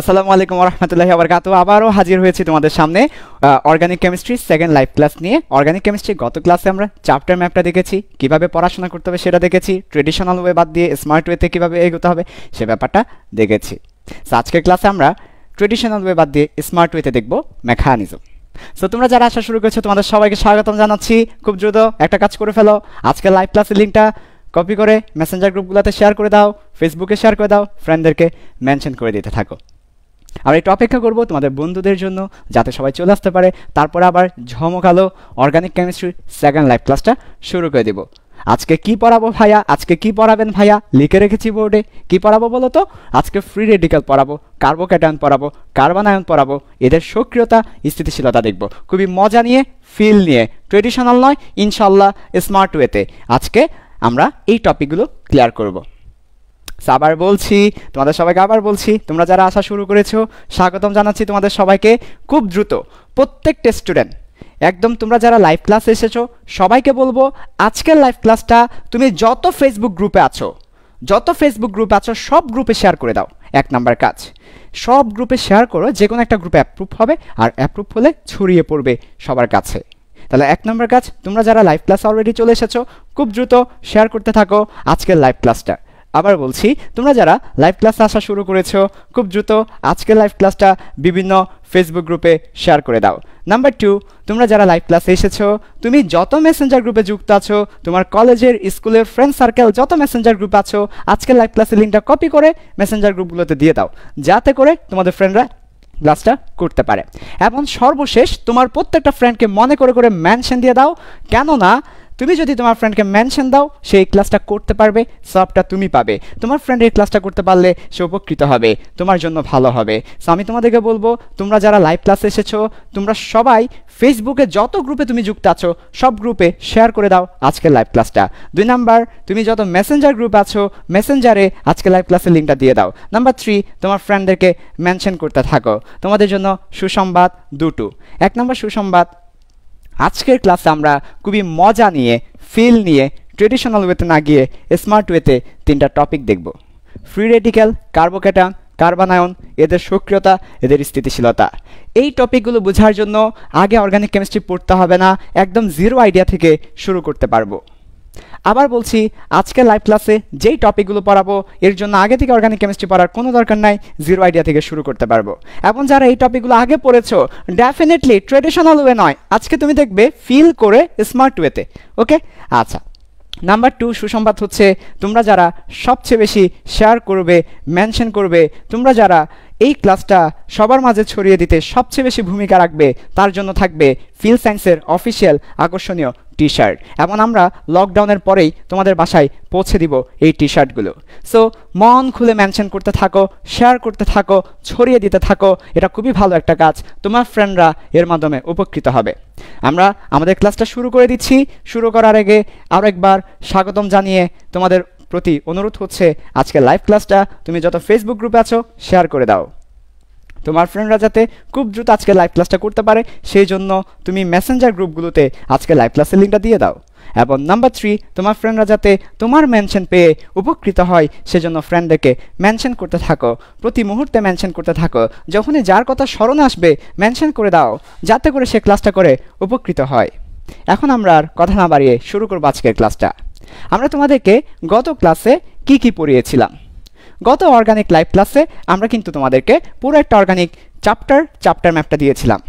আসসালামু আলাইকুম রহমতুল্লাহি আবরকাত আবারও হাজির হয়েছি তোমাদের সামনে organic chemistry second live class নিয়ে অর্গানিক কেমিস্ট্রি গত ক্লাসে আমরা চ্যাপ্টার ম্যাপটা দেখেছি কিভাবে পড়াশোনা করতে হবে সেটা দেখেছি ট্রেডিশনাল ওয়ে বাদ দিয়ে স্মার্ট ওয়েতে কীভাবে এগোতে হবে সে ব্যাপারটা দেখেছি আজকের ক্লাসে আমরা ট্রেডিশনাল ওয়ে বাদ দিয়ে স্মার্ট ওয়েতে দেখব মেকানিজম সো তোমরা যারা আসা শুরু করেছো তোমাদের সবাইকে স্বাগতম জানাচ্ছি খুব দ্রুত একটা কাজ করে ফেলো আজকের লাইভ ক্লাসের লিঙ্কটা কপি করে মেসেঞ্জার গ্রুপগুলোতে শেয়ার করে দাও ফেসবুকে শেয়ার করে দাও ফ্রেন্ডদেরকে মেনশন করে দিতে থাকো আমরা একটু অপেক্ষা করবো তোমাদের বন্ধুদের জন্য যাতে সবাই চলে আসতে পারে তারপর আবার ঝমকালো অর্গানিক কেমিস্ট্রির সেকেন্ড লাইফ ক্লাসটা শুরু করে দেবো আজকে কি পড়াবো ভাইয়া আজকে কি পড়াবেন ভাইয়া লিখে রেখেছি বোর্ডে কি পড়াবো বলো তো আজকে ফ্রি রেডিকাল পড়াবো কার্বোক্যাটায়ন পড়াবো কার্বন আয়ন পড়াবো এদের সক্রিয়তা স্থিতিশীলতা দেখবো খুবই মজা নিয়ে ফিল নিয়ে ট্রেডিশনাল নয় ইনশাল্লাহ স্মার্ট ওয়েতে আজকে আমরা এই টপিকগুলো ক্লিয়ার করবো আবার বলছি তোমাদের সবাইকে আবার বলছি তোমরা যারা আসা শুরু করেছো স্বাগতম জানাচ্ছি তোমাদের সবাইকে খুব দ্রুত প্রত্যেকটা স্টুডেন্ট একদম তোমরা যারা লাইভ ক্লাস এসেছো সবাইকে বলবো আজকের লাইভ ক্লাসটা তুমি যত ফেসবুক গ্রুপে আছো যত ফেসবুক গ্রুপে আছো সব গ্রুপে শেয়ার করে দাও এক নাম্বার কাজ সব গ্রুপে শেয়ার করো যে কোনো একটা গ্রুপে অ্যাপ্রুভ হবে আর অ্যাপ্রুভ হলে ছড়িয়ে পড়বে সবার কাছে তাহলে এক নম্বর কাজ তোমরা যারা লাইভ ক্লাস অলরেডি চলে এসেছো খুব দ্রুত শেয়ার করতে থাকো আজকের লাইভ ক্লাসটা আবার বলছি তোমরা যারা লাইভ ক্লাস আসা শুরু করেছো খুব দ্রুত আজকের লাইভ ক্লাসটা বিভিন্ন ফেসবুক গ্রুপে শেয়ার করে দাও নাম্বার টু তোমরা যারা লাইভ ক্লাসে এসেছো তুমি যত মেসেঞ্জার গ্রুপে যুক্ত আছো তোমার কলেজের স্কুলের ফ্রেন্ড সার্কেল যত মেসেঞ্জার গ্রুপ আছো আজকের লাইভ ক্লাসের লিঙ্কটা কপি করে মেসেঞ্জার গ্রুপগুলোতে দিয়ে দাও যাতে করে তোমাদের ফ্রেন্ডরা ক্লাসটা করতে পারে এবং সর্বশেষ তোমার প্রত্যেকটা ফ্রেন্ডকে মনে করে করে মেনশন দিয়ে দাও কেননা তুমি যদি তোমার ফ্রেন্ডকে মেনশন দাও সে এই ক্লাসটা করতে পারবে সবটা তুমি পাবে তোমার ফ্রেন্ড এই ক্লাসটা করতে পারলে সে উপকৃত হবে তোমার জন্য ভালো হবে সো আমি তোমাদেরকে বলবো তোমরা যারা লাইভ ক্লাসে এসেছো তোমরা সবাই ফেসবুকে যত গ্রুপে তুমি যুক্ত আছো সব গ্রুপে শেয়ার করে দাও আজকের লাইভ ক্লাসটা দুই নাম্বার তুমি যত মেসেঞ্জার গ্রুপ আছো মেসেঞ্জারে আজকে লাইভ ক্লাসের লিঙ্কটা দিয়ে দাও নাম্বার থ্রি তোমার ফ্রেন্ডদেরকে মেনশন করতে থাকো তোমাদের জন্য সুসংবাদ দুটো এক নম্বর সুসংবাদ আজকের ক্লাসে আমরা খুবই মজা নিয়ে ফিল নিয়ে ট্রেডিশনাল ওয়েতে না গিয়ে স্মার্ট ওয়েতে তিনটা টপিক দেখব ফ্রি রেডিক্যাল কার্বোকেটান কার্বানায়ন এদের সক্রিয়তা এদের স্থিতিশীলতা এই টপিকগুলো বোঝার জন্য আগে অর্গানিক কেমিস্ট্রি পড়তে হবে না একদম জিরো আইডিয়া থেকে শুরু করতে পারবো আবার বলছি আজকের লাইভ ক্লাসে যেই টপিকগুলো পড়াবো এর জন্য আগে থেকে অর্গানিক কেমিস্ট্রি পড়ার কোনো দরকার নাই জিরো আইডিয়া থেকে শুরু করতে পারবো এবং যারা এই টপিকগুলো আগে পড়েছো ডেফিনেটলি ট্রেডিশনাল ওয়ে নয় আজকে তুমি দেখবে ফিল করে স্মার্ট ওয়েতে ওকে আচ্ছা নাম্বার টু সুসংবাদ হচ্ছে তোমরা যারা সবচেয়ে বেশি শেয়ার করবে মেনশন করবে তোমরা যারা এই ক্লাসটা সবার মাঝে ছড়িয়ে দিতে সবচেয়ে বেশি ভূমিকা রাখবে তার জন্য থাকবে ফিল সায়েন্সের অফিসিয়াল আকর্ষণীয় টি শার্ট এমন আমরা লকডাউনের পরেই তোমাদের বাসায় পৌঁছে দিব এই টি শার্টগুলো সো মন খুলে মেনশন করতে থাকো শেয়ার করতে থাকো ছড়িয়ে দিতে থাকো এটা খুবই ভালো একটা কাজ তোমার ফ্রেন্ডরা এর মাধ্যমে উপকৃত হবে আমরা আমাদের ক্লাসটা শুরু করে দিচ্ছি শুরু করার আগে আরও একবার স্বাগতম জানিয়ে তোমাদের প্রতি অনুরোধ হচ্ছে আজকে লাইভ ক্লাসটা তুমি যত ফেসবুক গ্রুপে আছো শেয়ার করে দাও তোমার ফ্রেন্ডরা যাতে খুব দ্রুত আজকে লাইভ ক্লাসটা করতে পারে সেই জন্য তুমি মেসেঞ্জার গ্রুপগুলোতে আজকে লাইভ ক্লাসের লিঙ্কটা দিয়ে দাও এবং নাম্বার থ্রি তোমার ফ্রেন্ডরা যাতে তোমার মেনশন পেয়ে উপকৃত হয় সেজন্য ফ্রেন্ডদেরকে মেনশন করতে থাকো প্রতি মুহূর্তে মেনশন করতে থাকো যখনই যার কথা স্মরণ আসবে মেনশন করে দাও যাতে করে সে ক্লাসটা করে উপকৃত হয় এখন আমরা আর কথা না বাড়িয়ে শুরু করবো আজকের ক্লাসটা আমরা তোমাদেরকে গত ক্লাসে কি কি পড়িয়েছিলাম গত অর্গানিক লাইভ ক্লাসে আমরা কিন্তু তোমাদেরকে পুরো একটা অর্গানিক চ্যাপ্টার চ্যাপ্টার ম্যাপটা দিয়েছিলাম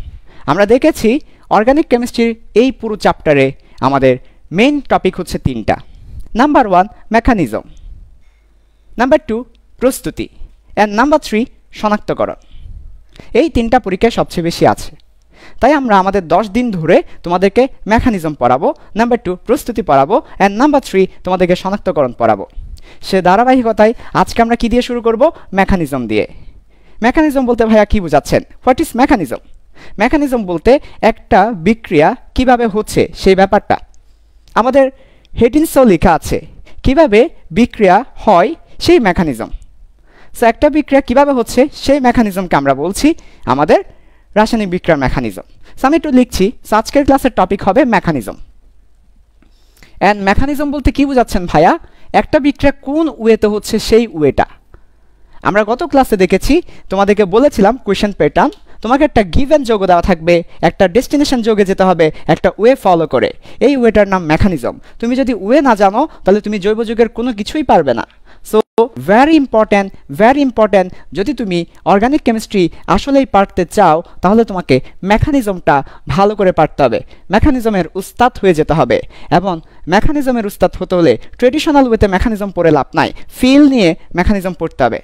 আমরা দেখেছি অর্গানিক কেমিস্ট্রির এই পুরো চ্যাপ্টারে আমাদের মেইন টপিক হচ্ছে তিনটা number one mechanism number two প্রস্তুতি অ্যান্ড নাম্বার থ্রি শনাক্তকরণ এই তিনটা পরীক্ষায় সবচেয়ে বেশি আছে তাই আমরা আমাদের দশ দিন ধরে তোমাদেরকে মেকানিজম পড়াবো নাম্বার টু প্রস্তুতি পড়াবো অ্যান্ড নাম্বার থ্রি তোমাদেরকে শনাক্তকরণ পড়াবো সে ধারাবাহিকতায় আজকে আমরা কি দিয়ে শুরু করব মেকানিজম দিয়ে মেকানিজম বলতে ভাইয়া কি বোঝাচ্ছেন হোয়াট ইজ মেকানিজম মেকানিজম বলতে একটা বিক্রিয়া কিভাবে হচ্ছে সেই ব্যাপারটা আমাদের হেডিংসও লেখা আছে কিভাবে বিক্রিয়া হয় সেই মেকানিজম সো একটা বিক্রিয়া কিভাবে হচ্ছে সেই মেকানিজমকে আমরা বলছি আমাদের রাসায়নিক বিক্রিয়ার মেকানিজম সো আমি একটু লিখছি সো আজকের ক্লাসের টপিক হবে মেকানিজম অ্যান্ড মেকানিজম বলতে কি বোঝাচ্ছেন ভাইয়া একটা বিক্রিয়া কোন ওয়েতে হচ্ছে সেই ওয়েটা আমরা গত ক্লাসে দেখেছি তোমাদেরকে বলেছিলাম কোয়েশন প্যাটার্ন তোমাকে একটা গিভেন যোগ দেওয়া থাকবে একটা ডেস্টিনেশন যোগে যেতে হবে একটা ওয়ে ফলো করে এই ওয়েটার নাম মেকানিজম তুমি যদি ওয়ে না জানো তাহলে তুমি জৈব যুগের কোনো কিছুই পারবে না so very important very important যদি তুমি অর্গানিক কেমিস্ট্রি আসলেই পারতে চাও তাহলে তোমাকে মেকানিজমটা ভালো করে পারতে হবে মেকানিজমের উস্তাদ হয়ে যেতে হবে এবং মেকানিজমের উস্তাদ হতে হলে ট্রেডিশনাল ওয়েতে মেকানিজম পড়ে লাভ নাই ফিল নিয়ে মেকানিজম পড়তে হবে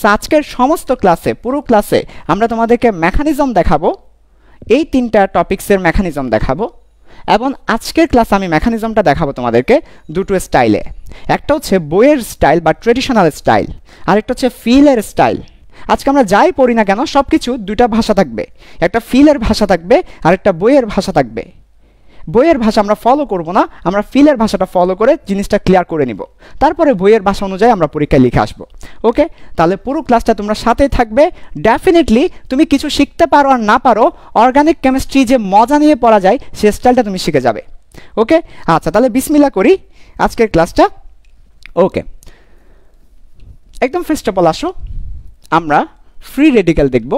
সো আজকের সমস্ত ক্লাসে পুরো ক্লাসে আমরা তোমাদেরকে মেকানিজম দেখাবো এই তিনটা টপিক্সের মেকানিজম দেখাবো এবং আজকের ক্লাসে আমি মেকানিজমটা দেখাবো তোমাদেরকে দুটো স্টাইলে একটা হচ্ছে বইয়ের স্টাইল বা ট্রেডিশনাল স্টাইল আর একটা হচ্ছে ফিলের স্টাইল আজকে আমরা যাই পড়ি না কেন সব কিছু দুটা ভাষা থাকবে একটা ফিলের ভাষা থাকবে আর একটা বইয়ের ভাষা থাকবে বইয়ের ভাষা আমরা ফলো করব না আমরা ফিলের ভাষাটা ফলো করে জিনিসটা ক্লিয়ার করে নিব তারপরে বইয়ের ভাষা অনুযায়ী আমরা পরীক্ষায় লিখে আসবো ওকে তাহলে পুরো ক্লাসটা তোমরা সাথে থাকবে ডেফিনেটলি তুমি কিছু শিখতে পারো আর না পারো অর্গানিক কেমিস্ট্রি যে মজা নিয়ে পড়া যায় সে স্টাইলটা তুমি শিখে যাবে ওকে আচ্ছা তাহলে বিসমিল্লা করি আজকের ক্লাসটা ওকে একদম ফার্স্ট অফ অল আসো আমরা ফ্রি রেডিক্যাল দেখব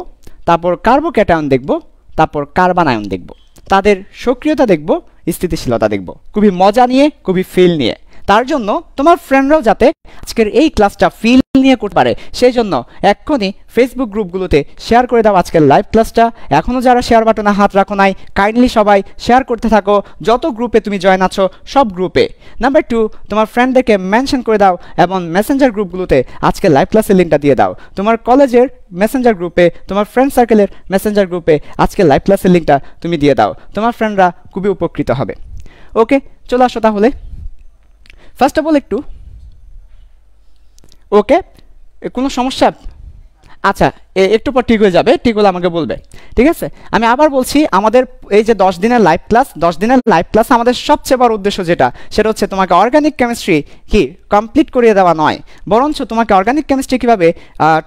তারপর কার্বোক্যাটায়ন দেখব তারপর কার্বানায়ন দেখবো তাদের সক্রিয়তা দেখব স্থিতিশীলতা দেখব খুবই মজা নিয়ে খুবই ফিল নিয়ে তার জন্য তোমার ফ্রেন্ডরাও যাতে আজকের এই ক্লাসটা ফিল নিয়ে করতে পারে সেই জন্য এক্ষুনি ফেসবুক গ্রুপগুলোতে শেয়ার করে দাও আজকের লাইভ ক্লাসটা এখনও যারা শেয়ার বাটনে হাত রাখো নাই কাইন্ডলি সবাই শেয়ার করতে থাকো যত গ্রুপে তুমি জয়েন আছো সব গ্রুপে নাম্বার টু তোমার ফ্রেন্ডদেরকে মেনশন করে দাও এবং মেসেঞ্জার গ্রুপগুলোতে আজকে লাইভ ক্লাসের লিঙ্কটা দিয়ে দাও তোমার কলেজের মেসেঞ্জার গ্রুপে তোমার ফ্রেন্ড সার্কেলের মেসেঞ্জার গ্রুপে আজকে লাইভ ক্লাসের লিঙ্কটা তুমি দিয়ে দাও তোমার ফ্রেন্ডরা খুবই উপকৃত হবে ওকে চলে আসো তাহলে ফার্স্ট অফ অল একটু ওকে কোনো সমস্যা আচ্ছা একটু পর ঠিক হয়ে যাবে ঠিক হলে আমাকে বলবে ঠিক আছে আমি আবার বলছি আমাদের এই যে দশ দিনের লাইভ ক্লাস দশ দিনের লাইভ ক্লাস আমাদের সবচেয়ে বড় উদ্দেশ্য যেটা সেটা হচ্ছে তোমাকে অর্গানিক কেমিস্ট্রি কি কমপ্লিট করিয়ে দেওয়া নয় বরঞ্চ তোমাকে অর্গানিক কেমিস্ট্রি কীভাবে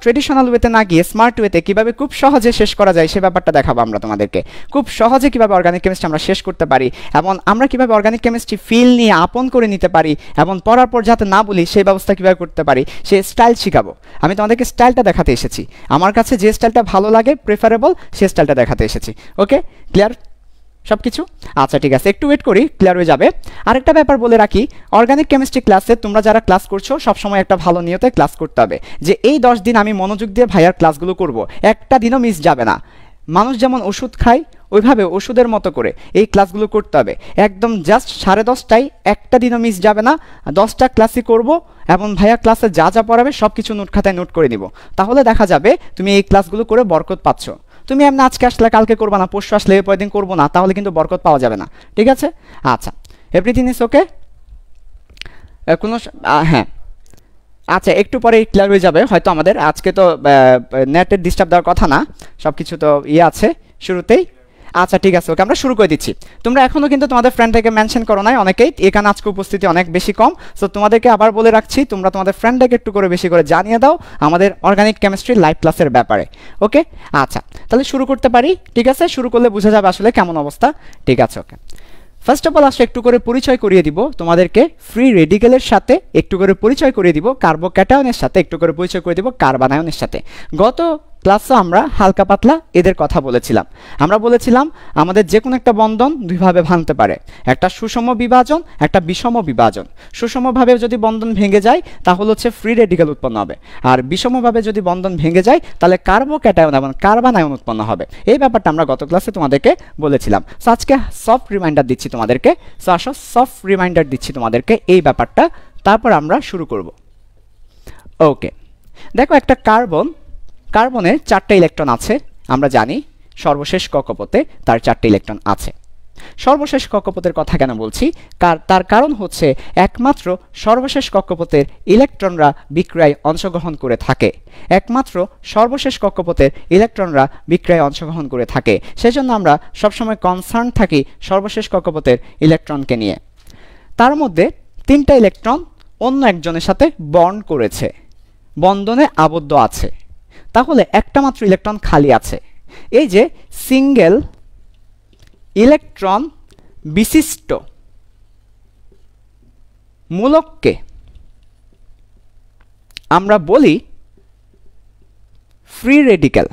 ট্রেডিশনাল ওয়েতে না গিয়ে স্মার্ট ওয়েতে কীভাবে খুব সহজে শেষ করা যায় সে ব্যাপারটা দেখাবো আমরা তোমাদেরকে খুব সহজে কীভাবে অর্গানিক কেমিস্ট্রি আমরা শেষ করতে পারি এবং আমরা কীভাবে অর্গানিক কেমিস্ট্রি ফিল নিয়ে আপন করে নিতে পারি এবং পড়ার পর যাতে না বলি সেই ব্যবস্থা কীভাবে করতে পারি সে স্টাইল শেখাবো আমি তোমাদেরকে স্টাইলটা দেখাতে এসেছি আমার কাছে যে স্টাইলটা ভালো লাগে প্রেফারেবল সে ক্রিস্টালটা দেখাতে এসেছি ওকে ক্লিয়ার সব কিছু আচ্ছা ঠিক আছে একটু ওয়েট করি ক্লিয়ার হয়ে যাবে আরেকটা ব্যাপার বলে রাখি অর্গানিক কেমিস্ট্রি ক্লাসে তোমরা যারা ক্লাস করছো সবসময় একটা ভালো নিয়তে ক্লাস করতে হবে যে এই দশ দিন আমি মনোযোগ দিয়ে ভাইয়ার ক্লাসগুলো করব একটা দিনও মিস যাবে না মানুষ যেমন ওষুধ খায় ওইভাবে ওষুধের মতো করে এই ক্লাসগুলো করতে হবে একদম জাস্ট সাড়ে দশটায় একটা দিনও মিস যাবে না দশটা ক্লাসই করব এবং ভাইয়া ক্লাসে যা যা পড়াবে সব কিছু নোট খাতায় নোট করে নিব তাহলে দেখা যাবে তুমি এই ক্লাসগুলো করে বরকত পাচ্ছ তুমি আমি আজকে আসলে কালকে করবো না পরশু আসলে পরের দিন করবো না তাহলে কিন্তু বরকত পাওয়া যাবে না ঠিক আছে আচ্ছা এভরিথিং ইজ ওকে কোনো হ্যাঁ আচ্ছা একটু পরে ক্লিয়ার হয়ে যাবে হয়তো আমাদের আজকে তো নেটের ডিস্টার্ব দেওয়ার কথা না সব কিছু তো ইয়ে আছে শুরুতেই আচ্ছা ঠিক আছে ওকে আমরা শুরু করে দিচ্ছি তোমরা এখনও কিন্তু তোমাদের ফ্রেন্ডটাকে মেনশন করো নাই অনেকেই এখানে আজকে উপস্থিতি অনেক বেশি কম সো তোমাদেরকে আবার বলে রাখছি তোমরা তোমাদের ফ্রেন্ডটাকে একটু করে বেশি করে জানিয়ে দাও আমাদের অর্গানিক কেমিস্ট্রি লাইভ ক্লাসের ব্যাপারে ওকে আচ্ছা তাহলে শুরু করতে পারি ঠিক আছে শুরু করলে বোঝা যাবে আসলে কেমন অবস্থা ঠিক আছে ওকে ফার্স্ট অফ অল আসলে একটু করে পরিচয় করিয়ে দিব তোমাদেরকে ফ্রি রেডিকেলের সাথে একটু করে পরিচয় করিয়ে দিব কার্বোক্যাটায়নের সাথে একটু করে পরিচয় করে দিব কার্বানায়নের সাথে গত প্লাসও আমরা হালকা পাতলা এদের কথা বলেছিলাম আমরা বলেছিলাম আমাদের যে কোনো একটা বন্ধন দুইভাবে ভাঙতে পারে একটা সুষম বিভাজন একটা বিষম বিভাজন সুষমভাবে যদি বন্ধন ভেঙে যায় তাহলে হচ্ছে ফ্রি রেডিকেল উৎপন্ন হবে আর বিষমভাবে যদি বন্ধন ভেঙে যায় তাহলে কার্বো ক্যাটায়ন এবং আয়ন উৎপন্ন হবে এই ব্যাপারটা আমরা গত ক্লাসে তোমাদেরকে বলেছিলাম সো আজকে সফট রিমাইন্ডার দিচ্ছি তোমাদেরকে সো আসো সফট রিমাইন্ডার দিচ্ছি তোমাদেরকে এই ব্যাপারটা তারপর আমরা শুরু করব ওকে দেখো একটা কার্বন কার্বনের চারটে ইলেকট্রন আছে আমরা জানি সর্বশেষ কক্ষপথে তার চারটে ইলেকট্রন আছে সর্বশেষ কক্ষপথের কথা কেন বলছি কার তার কারণ হচ্ছে একমাত্র সর্বশেষ কক্ষপথের ইলেকট্রনরা বিক্রয় অংশগ্রহণ করে থাকে একমাত্র সর্বশেষ কক্ষপথের ইলেকট্রনরা বিক্রয় অংশগ্রহণ করে থাকে সেজন্য আমরা সবসময় কনসার্ন থাকি সর্বশেষ কক্ষপথের ইলেকট্রনকে নিয়ে তার মধ্যে তিনটা ইলেকট্রন অন্য একজনের সাথে বন্ড করেছে বন্ধনে আবদ্ধ আছে তাহলে একটা মাত্র ইলেকট্রন খালি আছে এই যে সিঙ্গেল ইলেকট্রন বিশিষ্ট মূলককে আমরা বলি ফ্রি রেডিক্যাল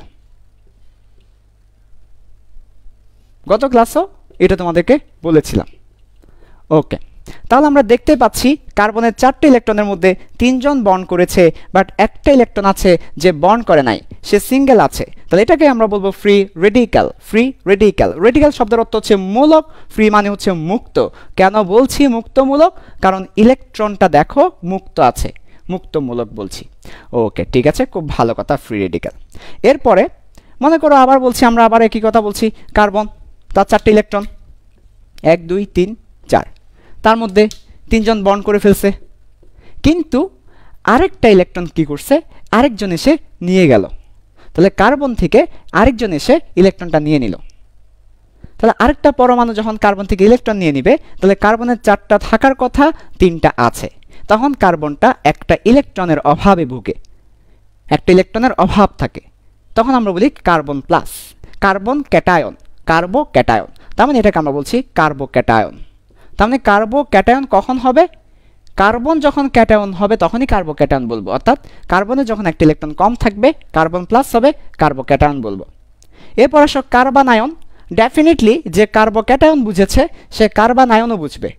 গত ক্লাসও এটা তোমাদেরকে বলেছিলাম ওকে তাহলে আমরা দেখতে পাচ্ছি কার্বনের চারটি ইলেকট্রনের মধ্যে তিনজন বন করেছে বাট একটা ইলেকট্রন আছে যে বন করে নাই সে সিঙ্গেল আছে তাহলে এটাকে আমরা বলবো free radical free radical radical শব্দের অর্থ হচ্ছে মূলক ফ্রি মানে হচ্ছে মুক্ত কেন বলছি মুক্তমূলক কারণ ইলেকট্রনটা দেখো মুক্ত আছে মুক্তমূলক বলছি ওকে ঠিক আছে খুব ভালো কথা ফ্রি রেডিক্যাল এরপরে মনে করো আবার বলছি আমরা আবার একই কথা বলছি কার্বন তার চারটি ইলেকট্রন এক দুই তিন চার তার মধ্যে তিনজন বন্ড করে ফেলছে কিন্তু আরেকটা ইলেকট্রন কি করছে আরেকজন এসে নিয়ে গেল তাহলে কার্বন থেকে আরেকজন এসে ইলেকট্রনটা নিয়ে নিল তাহলে আরেকটা পরমাণু যখন কার্বন থেকে ইলেকট্রন নিয়ে নিবে তাহলে কার্বনের চারটা থাকার কথা তিনটা আছে তখন কার্বনটা একটা ইলেকট্রনের অভাবে ভুগে একটা ইলেকট্রনের অভাব থাকে তখন আমরা বলি carbon plus carbon cation carbocation তার মানে এটাকে আমরা বলছি কার্বো ক্যাটায়ন তাহলে মানে কার্বো ক্যাটায়ন কখন হবে কার্বন যখন ক্যাটায়ন হবে তখনই কার্বো ক্যাটায়ন বলবো অর্থাৎ কার্বনে যখন একটা ইলেকট্রন কম থাকবে কার্বন প্লাস হবে কার্বো ক্যাটায়ন বলবো এরপর আসো কার্বানায়ন ডেফিনেটলি যে কার্বো ক্যাটায়ন বুঝেছে সে কার্বানায়নও বুঝবে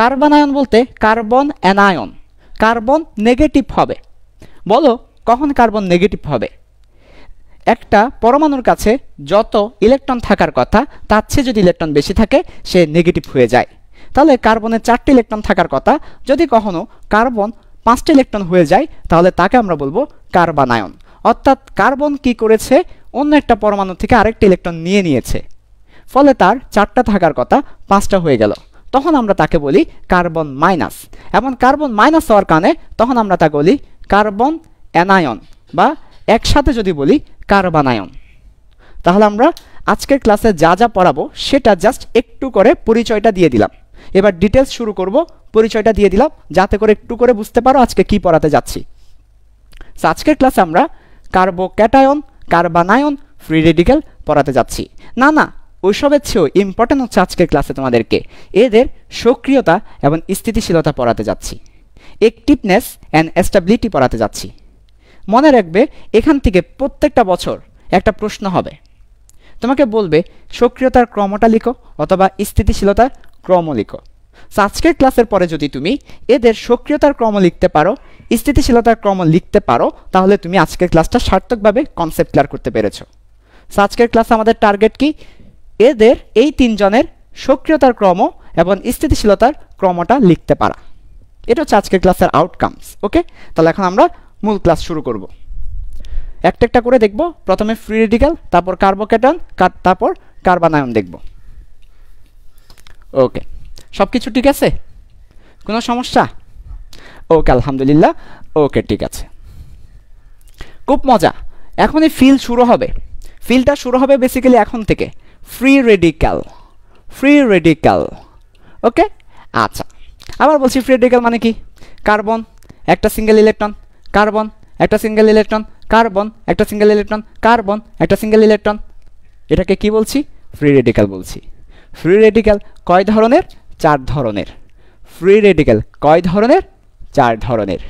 কার্বানায়ন বলতে কার্বন অ্যানায়ন কার্বন নেগেটিভ হবে বলো কখন কার্বন নেগেটিভ হবে একটা পরমাণুর কাছে যত ইলেকট্রন থাকার কথা তার চেয়ে যদি ইলেকট্রন বেশি থাকে সে নেগেটিভ হয়ে যায় তাহলে কার্বনের চারটি ইলেকট্রন থাকার কথা যদি কখনো কার্বন পাঁচটি ইলেকট্রন হয়ে যায় তাহলে তাকে আমরা বলবো কার্বানায়ন অর্থাৎ কার্বন কি করেছে অন্য একটা পরমাণু থেকে আরেকটি ইলেকট্রন নিয়ে নিয়েছে ফলে তার চারটা থাকার কথা পাঁচটা হয়ে গেল তখন আমরা তাকে বলি কার্বন মাইনাস এমন কার্বন মাইনাস হওয়ার কারণে তখন আমরা তাকে বলি কার্বন অ্যানায়ন বা একসাথে যদি বলি কার্বানায়ন তাহলে আমরা আজকের ক্লাসে যা যা পড়াবো সেটা জাস্ট একটু করে পরিচয়টা দিয়ে দিলাম এবার ডিটেলস শুরু করব পরিচয়টা দিয়ে দিলাম যাতে করে একটু করে বুঝতে পারো আজকে কি পড়াতে যাচ্ছি আজকের ক্লাসে আমরা কার্বোক্যাটায়ন কার্বানায়ন ফ্রি রেডিক্যাল পড়াতে যাচ্ছি না না ওইসবের চেয়েও ইম্পর্ট্যান্ট হচ্ছে আজকের ক্লাসে তোমাদেরকে এদের সক্রিয়তা এবং স্থিতিশীলতা পড়াতে যাচ্ছি একটিভনেস অ্যান্ড অ্যাস্টাবিলিটি পড়াতে যাচ্ছি মনে রাখবে এখান থেকে প্রত্যেকটা বছর একটা প্রশ্ন হবে তোমাকে বলবে সক্রিয়তার ক্রমটা লিখো অথবা স্থিতিশীলতার ক্রম লিখো আজকের ক্লাসের পরে যদি তুমি এদের সক্রিয়তার ক্রম লিখতে পারো স্থিতিশীলতার ক্রম লিখতে পারো তাহলে তুমি আজকের ক্লাসটা সার্থকভাবে কনসেপ্ট ক্লিয়ার করতে পেরেছো আজকের ক্লাস আমাদের টার্গেট কি এদের এই তিনজনের সক্রিয়তার ক্রম এবং স্থিতিশীলতার ক্রমটা লিখতে পারা এটা হচ্ছে আজকের ক্লাসের আউটকামস ওকে তাহলে এখন আমরা মূল ক্লাস শুরু করব একটা একটা করে দেখব প্রথমে ফ্রি রেডিক্যাল তারপর কার্বোকেটন তারপর কার্বানায়ন দেখবো ওকে সব কিছু ঠিক আছে কোনো সমস্যা ওকে আলহামদুলিল্লাহ ওকে ঠিক আছে খুব মজা এখন এই ফিল শুরু হবে ফিলটা শুরু হবে বেসিক্যালি এখন থেকে free radical free radical okay আচ্ছা আবার বলছি ফ্রি রেডিক্যাল মানে কি কার্বন একটা সিঙ্গেল ইলেকট্রন কার্বন একটা সিঙ্গেল ইলেকট্রন কার্বন একটা সিঙ্গেল ইলেকট্রন কার্বন একটা সিঙ্গেল ইলেকট্রন এটাকে কি বলছি ফ্রি রেডিক্যাল বলছি ফ্রি রেডিক্যাল কয় ধরনের চার ধরনের ফ্রি রেডিক্যাল কয় ধরনের চার ধরনের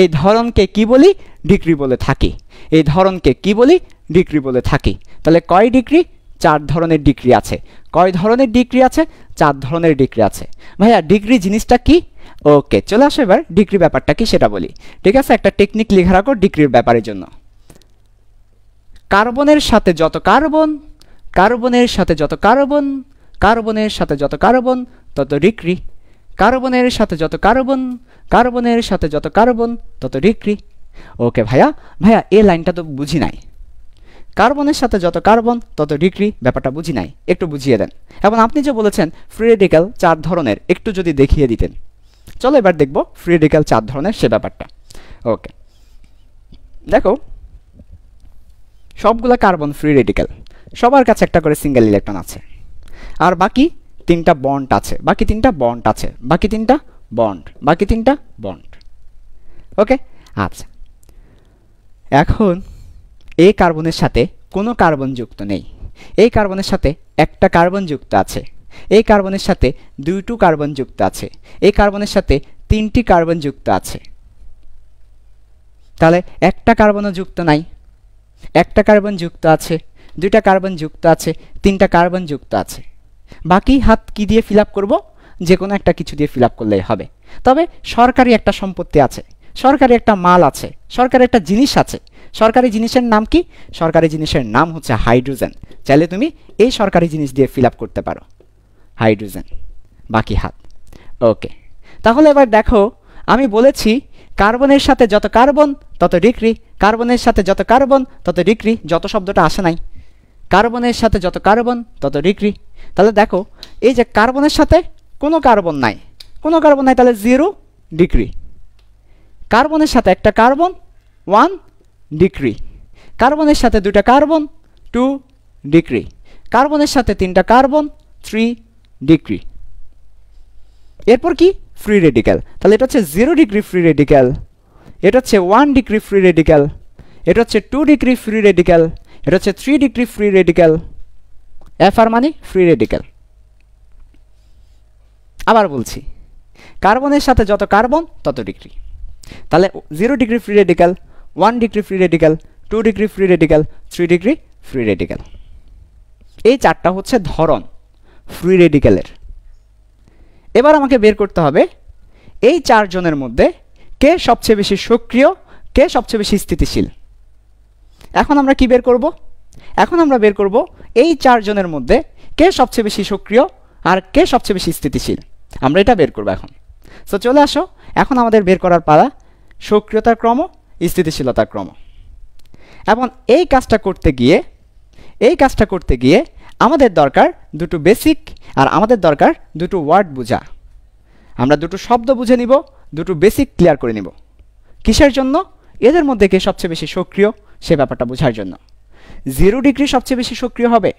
এই ধরনকে কি বলি ডিগ্রি বলে থাকি এই ধরনকে কি বলি ডিগ্রি বলে থাকি তাহলে কয় ডিগ্রি চার ধরনের ডিগ্রি আছে কয় ধরনের ডিগ্রি আছে চার ধরনের ডিগ্রি আছে ভাইয়া ডিগ্রি জিনিসটা কি ওকে চলে আসো এবার ডিগ্রি ব্যাপারটা কি সেটা বলি ঠিক আছে একটা টেকনিক লিখে রাখো ডিগ্রির ব্যাপারের জন্য কার্বনের সাথে যত কার্বন কার্বনের সাথে যত কার্বন কার্বনের সাথে যত কার্বন তত রিক্রি কার্বনের সাথে যত কার্বন কার্বনের সাথে যত কার্বন তত রিক্রি ওকে ভাইয়া ভাইয়া এই লাইনটা তো বুঝি নাই কার্বনের সাথে যত কার্বন তত ডিগ্রি ব্যাপারটা বুঝি নাই একটু বুঝিয়ে দেন এবং আপনি যে বলেছেন ফ্রি রেডিক্যাল চার ধরনের একটু যদি দেখিয়ে দিতেন চলো এবার দেখব ফ্রি রেডিক্যাল চার ধরনের সে ব্যাপারটা ওকে দেখো সবগুলা কার্বন ফ্রি রেডিক্যাল সবার কাছে একটা করে সিঙ্গেল ইলেকট্রন আছে আর বাকি তিনটা বন্ড আছে বাকি তিনটা বন্ড আছে বাকি তিনটা বন্ড বাকি তিনটা বন্ড ওকে আচ্ছা এখন এই কার্বনের সাথে কোনো কার্বন যুক্ত নেই এই কার্বনের সাথে একটা কার্বন যুক্ত আছে এই কার্বনের সাথে দুইটু কার্বন যুক্ত আছে এই কার্বনের সাথে তিনটি কার্বন যুক্ত আছে তাহলে একটা কার্বনও যুক্ত নাই একটা কার্বন যুক্ত আছে দুইটা কার্বন যুক্ত আছে তিনটা কার্বন যুক্ত আছে বাকি হাত কি দিয়ে ফিল আপ করবো যে কোনো একটা কিছু দিয়ে ফিল আপ করলেই হবে তবে সরকারি একটা সম্পত্তি আছে সরকারি একটা মাল আছে সরকারি একটা জিনিস আছে সরকারি জিনিসের নাম কি সরকারি জিনিসের নাম হচ্ছে হাইড্রোজেন চাইলে তুমি এই সরকারি জিনিস দিয়ে ফিল আপ করতে পারো হাইড্রোজেন বাকি হাত ওকে তাহলে এবার দেখো আমি বলেছি কার্বনের সাথে যত কার্বন তত ডিক্রি কার্বনের সাথে যত কার্বন তত ডিক্রি যত শব্দটা আসে নাই কার্বনের সাথে যত কার্বন তত ডিগ্রি তাহলে দেখো এই যে কার্বনের সাথে কোনো কার্বন নাই কোনো কার্বন নাই তাহলে জিরো ডিগ্রি কার্বনের সাথে একটা কার্বন ওয়ান ডিগ্রি কার্বনের সাথে দুটা কার্বন টু ডিগ্রি কার্বনের সাথে তিনটা কার্বন থ্রি ডিগ্রি এরপর কি ফ্রি রেডিক্যাল তাহলে এটা হচ্ছে জিরো ডিগ্রি ফ্রি রেডিক্যাল এটা হচ্ছে ওয়ান ডিগ্রি ফ্রি রেডিক্যাল এটা হচ্ছে টু ডিগ্রি ফ্রি রেডিক্যাল এটা হচ্ছে three degree free radical F R মানে ফ্রি রেডিক্যাল আবার বলছি কার্বনের সাথে যত কার্বন তত ডিগ্রি তাহলে zero degree free radical one degree free radical two degree free radical three degree free radical এই চারটা হচ্ছে ধরন ফ্রি রেডিক্যালের এবার আমাকে বের করতে হবে এই চারজনের মধ্যে কে সবচেয়ে বেশি সক্রিয় কে সবচেয়ে বেশি স্থিতিশীল এখন আমরা কি বের করব এখন আমরা বের করব এই চারজনের মধ্যে কে সবচেয়ে বেশি সক্রিয় আর কে সবচেয়ে বেশি স্থিতিশীল আমরা এটা বের করবো এখন সো চলে আসো এখন আমাদের বের করার পালা সক্রিয়তার ক্রম স্থিতিশীলতার ক্রম এবং এই কাজটা করতে গিয়ে এই কাজটা করতে গিয়ে আমাদের দরকার দুটো বেসিক আর আমাদের দরকার দুটো ওয়ার্ড বোঝা আমরা দুটো শব্দ বুঝে নিব দুটো বেসিক ক্লিয়ার করে নিব কিসের জন্য এদের মধ্যে কে সবচেয়ে বেশি সক্রিয় সে ব্যাপারটা বোঝার জন্য জিরো ডিগ্রি সবচেয়ে বেশি সক্রিয় হবে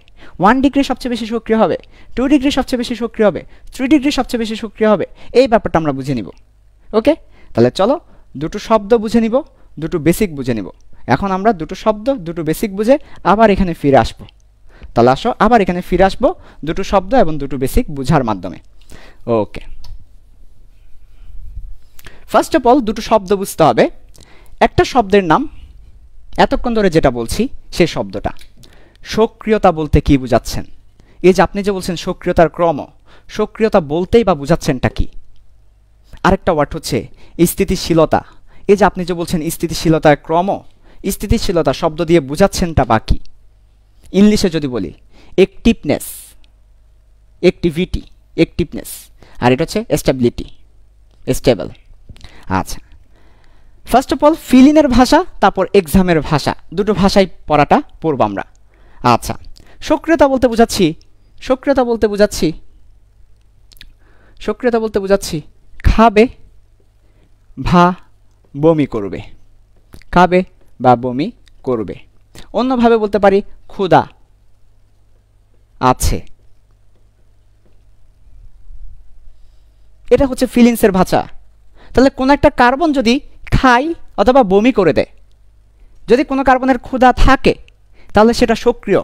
ওয়ান ডিগ্রি সবচেয়ে বেশি সক্রিয় হবে টু ডিগ্রি সবচেয়ে বেশি সক্রিয় হবে থ্রি ডিগ্রি সবচেয়ে বেশি সক্রিয় হবে এই ব্যাপারটা আমরা বুঝে নিব ওকে তাহলে চলো দুটো শব্দ বুঝে নিব দুটো বেসিক বুঝে নিব এখন আমরা দুটো শব্দ দুটো বেসিক বুঝে আবার এখানে ফিরে আসবো তাহলে আসো আবার এখানে ফিরে আসবো দুটো শব্দ এবং দুটো বেসিক বুঝার মাধ্যমে ওকে ফার্স্ট অফ অল দুটো শব্দ বুঝতে হবে একটা শব্দের নাম এতক্ষণ ধরে যেটা বলছি সে শব্দটা সক্রিয়তা বলতে কি বুঝাচ্ছেন এই যে আপনি যে বলছেন সক্রিয়তার ক্রম সক্রিয়তা বলতেই বা বুঝাচ্ছেনটা কি আরেকটা ওয়ার্ড হচ্ছে স্থিতিশীলতা এই যে আপনি যে বলছেন স্থিতিশীলতার ক্রম স্থিতিশীলতা শব্দ দিয়ে বুঝাচ্ছেনটা বাকি ইংলিশে যদি বলি একটিভনেস একটিভিটি একটিভনেস আর এটা হচ্ছে স্টেবিলিটি স্টেবল আচ্ছা ফার্স্ট অফ অল ফিলিনের ভাষা তারপর এক্সামের ভাষা দুটো ভাষায় পড়াটা পড়ব আমরা আচ্ছা সক্রিয়তা বলতে বোঝাচ্ছি সক্রিয়তা বলতে বোঝাচ্ছি সক্রিয়তা বলতে বোঝাচ্ছি খাবে ভা বমি করবে খাবে বা বমি করবে অন্যভাবে বলতে পারি ক্ষুদা আছে এটা হচ্ছে ফিলিংসের ভাষা তাহলে কোন একটা কার্বন যদি খায় অথবা বমি করে দেয় যদি কোনো কার্বনের ক্ষুধা থাকে তাহলে সেটা সক্রিয়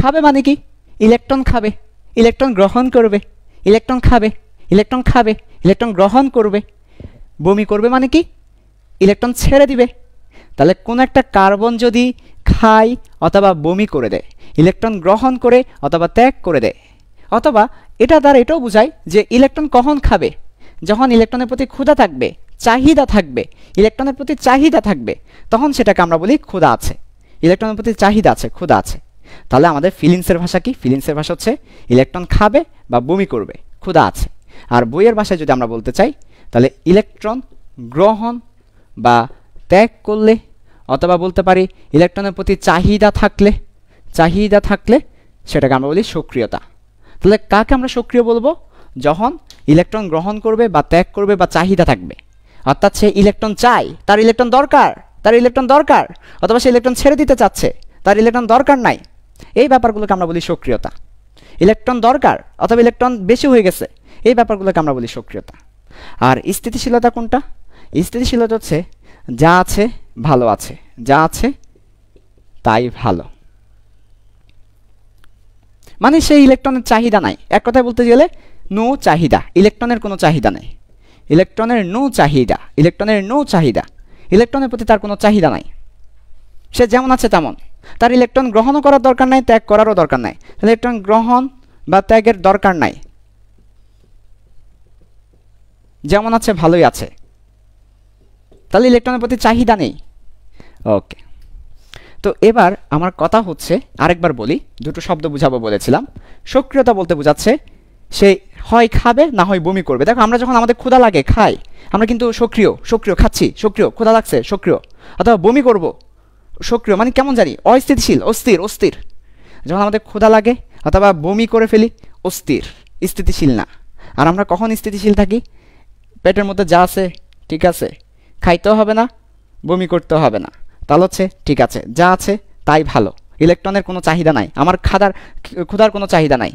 খাবে মানে কি ইলেকট্রন খাবে ইলেকট্রন গ্রহণ করবে ইলেকট্রন খাবে ইলেকট্রন খাবে ইলেকট্রন গ্রহণ করবে বমি করবে মানে কি ইলেকট্রন ছেড়ে দিবে তাহলে কোনো একটা কার্বন যদি খায় অথবা বমি করে দেয় ইলেকট্রন গ্রহণ করে অথবা ত্যাগ করে দেয় অথবা এটা দ্বারা এটাও বোঝায় যে ইলেকট্রন কখন খাবে যখন ইলেকট্রনের প্রতি ক্ষুধা থাকবে চাহিদা থাকবে ইলেকট্রনের প্রতি চাহিদা থাকবে তখন সেটাকে আমরা বলি ক্ষুদা আছে ইলেকট্রনের প্রতি চাহিদা আছে ক্ষুদা আছে তাহলে আমাদের ফিলিংসের ভাষা কি ফিলিংসের ভাষা হচ্ছে ইলেকট্রন খাবে বা বমি করবে ক্ষুদা আছে আর বইয়ের ভাষায় যদি আমরা বলতে চাই তাহলে ইলেকট্রন গ্রহণ বা ত্যাগ করলে অথবা বলতে পারি ইলেকট্রনের প্রতি চাহিদা থাকলে চাহিদা থাকলে সেটাকে আমরা বলি সক্রিয়তা তাহলে কাকে আমরা সক্রিয় বলবো যখন ইলেকট্রন গ্রহণ করবে বা ত্যাগ করবে বা চাহিদা থাকবে অর্থাৎ সে ইলেকট্রন চাই তার ইলেকট্রন দরকার তার ইলেকট্রন দরকার অথবা সে ইলেকট্রন ছেড়ে দিতে চাচ্ছে তার ইলেকট্রন দরকার নাই এই ব্যাপারগুলোকে আমরা বলি সক্রিয়তা ইলেকট্রন দরকার অথবা ইলেকট্রন বেশি হয়ে গেছে এই ব্যাপারগুলোকে আমরা বলি সক্রিয়তা আর স্থিতিশীলতা কোনটা স্থিতিশীলতা হচ্ছে যা আছে ভালো আছে যা আছে তাই ভালো মানে সেই ইলেকট্রনের চাহিদা নাই এক কথায় বলতে গেলে নো চাহিদা ইলেকট্রনের কোনো চাহিদা নেই ইলেকট্রনের নো চাহিদা ইলেকট্রনের নো চাহিদা ইলেকট্রনের প্রতি তার কোনো চাহিদা নাই সে যেমন আছে তেমন তার ইলেকট্রন গ্রহণও করার দরকার নাই ত্যাগ করারও দরকার নাই ইলেকট্রন গ্রহণ বা ত্যাগের দরকার নাই যেমন আছে ভালোই আছে তাহলে ইলেকট্রনের প্রতি চাহিদা নেই ওকে তো এবার আমার কথা হচ্ছে আরেকবার বলি দুটো শব্দ বুঝাবো বলেছিলাম সক্রিয়তা বলতে বোঝাচ্ছে সে হয় খাবে না হয় বমি করবে দেখো আমরা যখন আমাদের ক্ষুধা লাগে খাই আমরা কিন্তু সক্রিয় সক্রিয় খাচ্ছি সক্রিয় ক্ষুধা লাগছে সক্রিয় অথবা বমি করব সক্রিয় মানে কেমন জানি অস্থিতিশীল অস্থির অস্থির যখন আমাদের ক্ষুধা লাগে অথবা বমি করে ফেলি অস্থির স্থিতিশীল না আর আমরা কখন স্থিতিশীল থাকি পেটের মধ্যে যা আছে ঠিক আছে খাইতেও হবে না বমি করতে হবে না তাহলে হচ্ছে ঠিক আছে যা আছে তাই ভালো ইলেকট্রনের কোনো চাহিদা নাই আমার খাদার ক্ষুধার কোনো চাহিদা নাই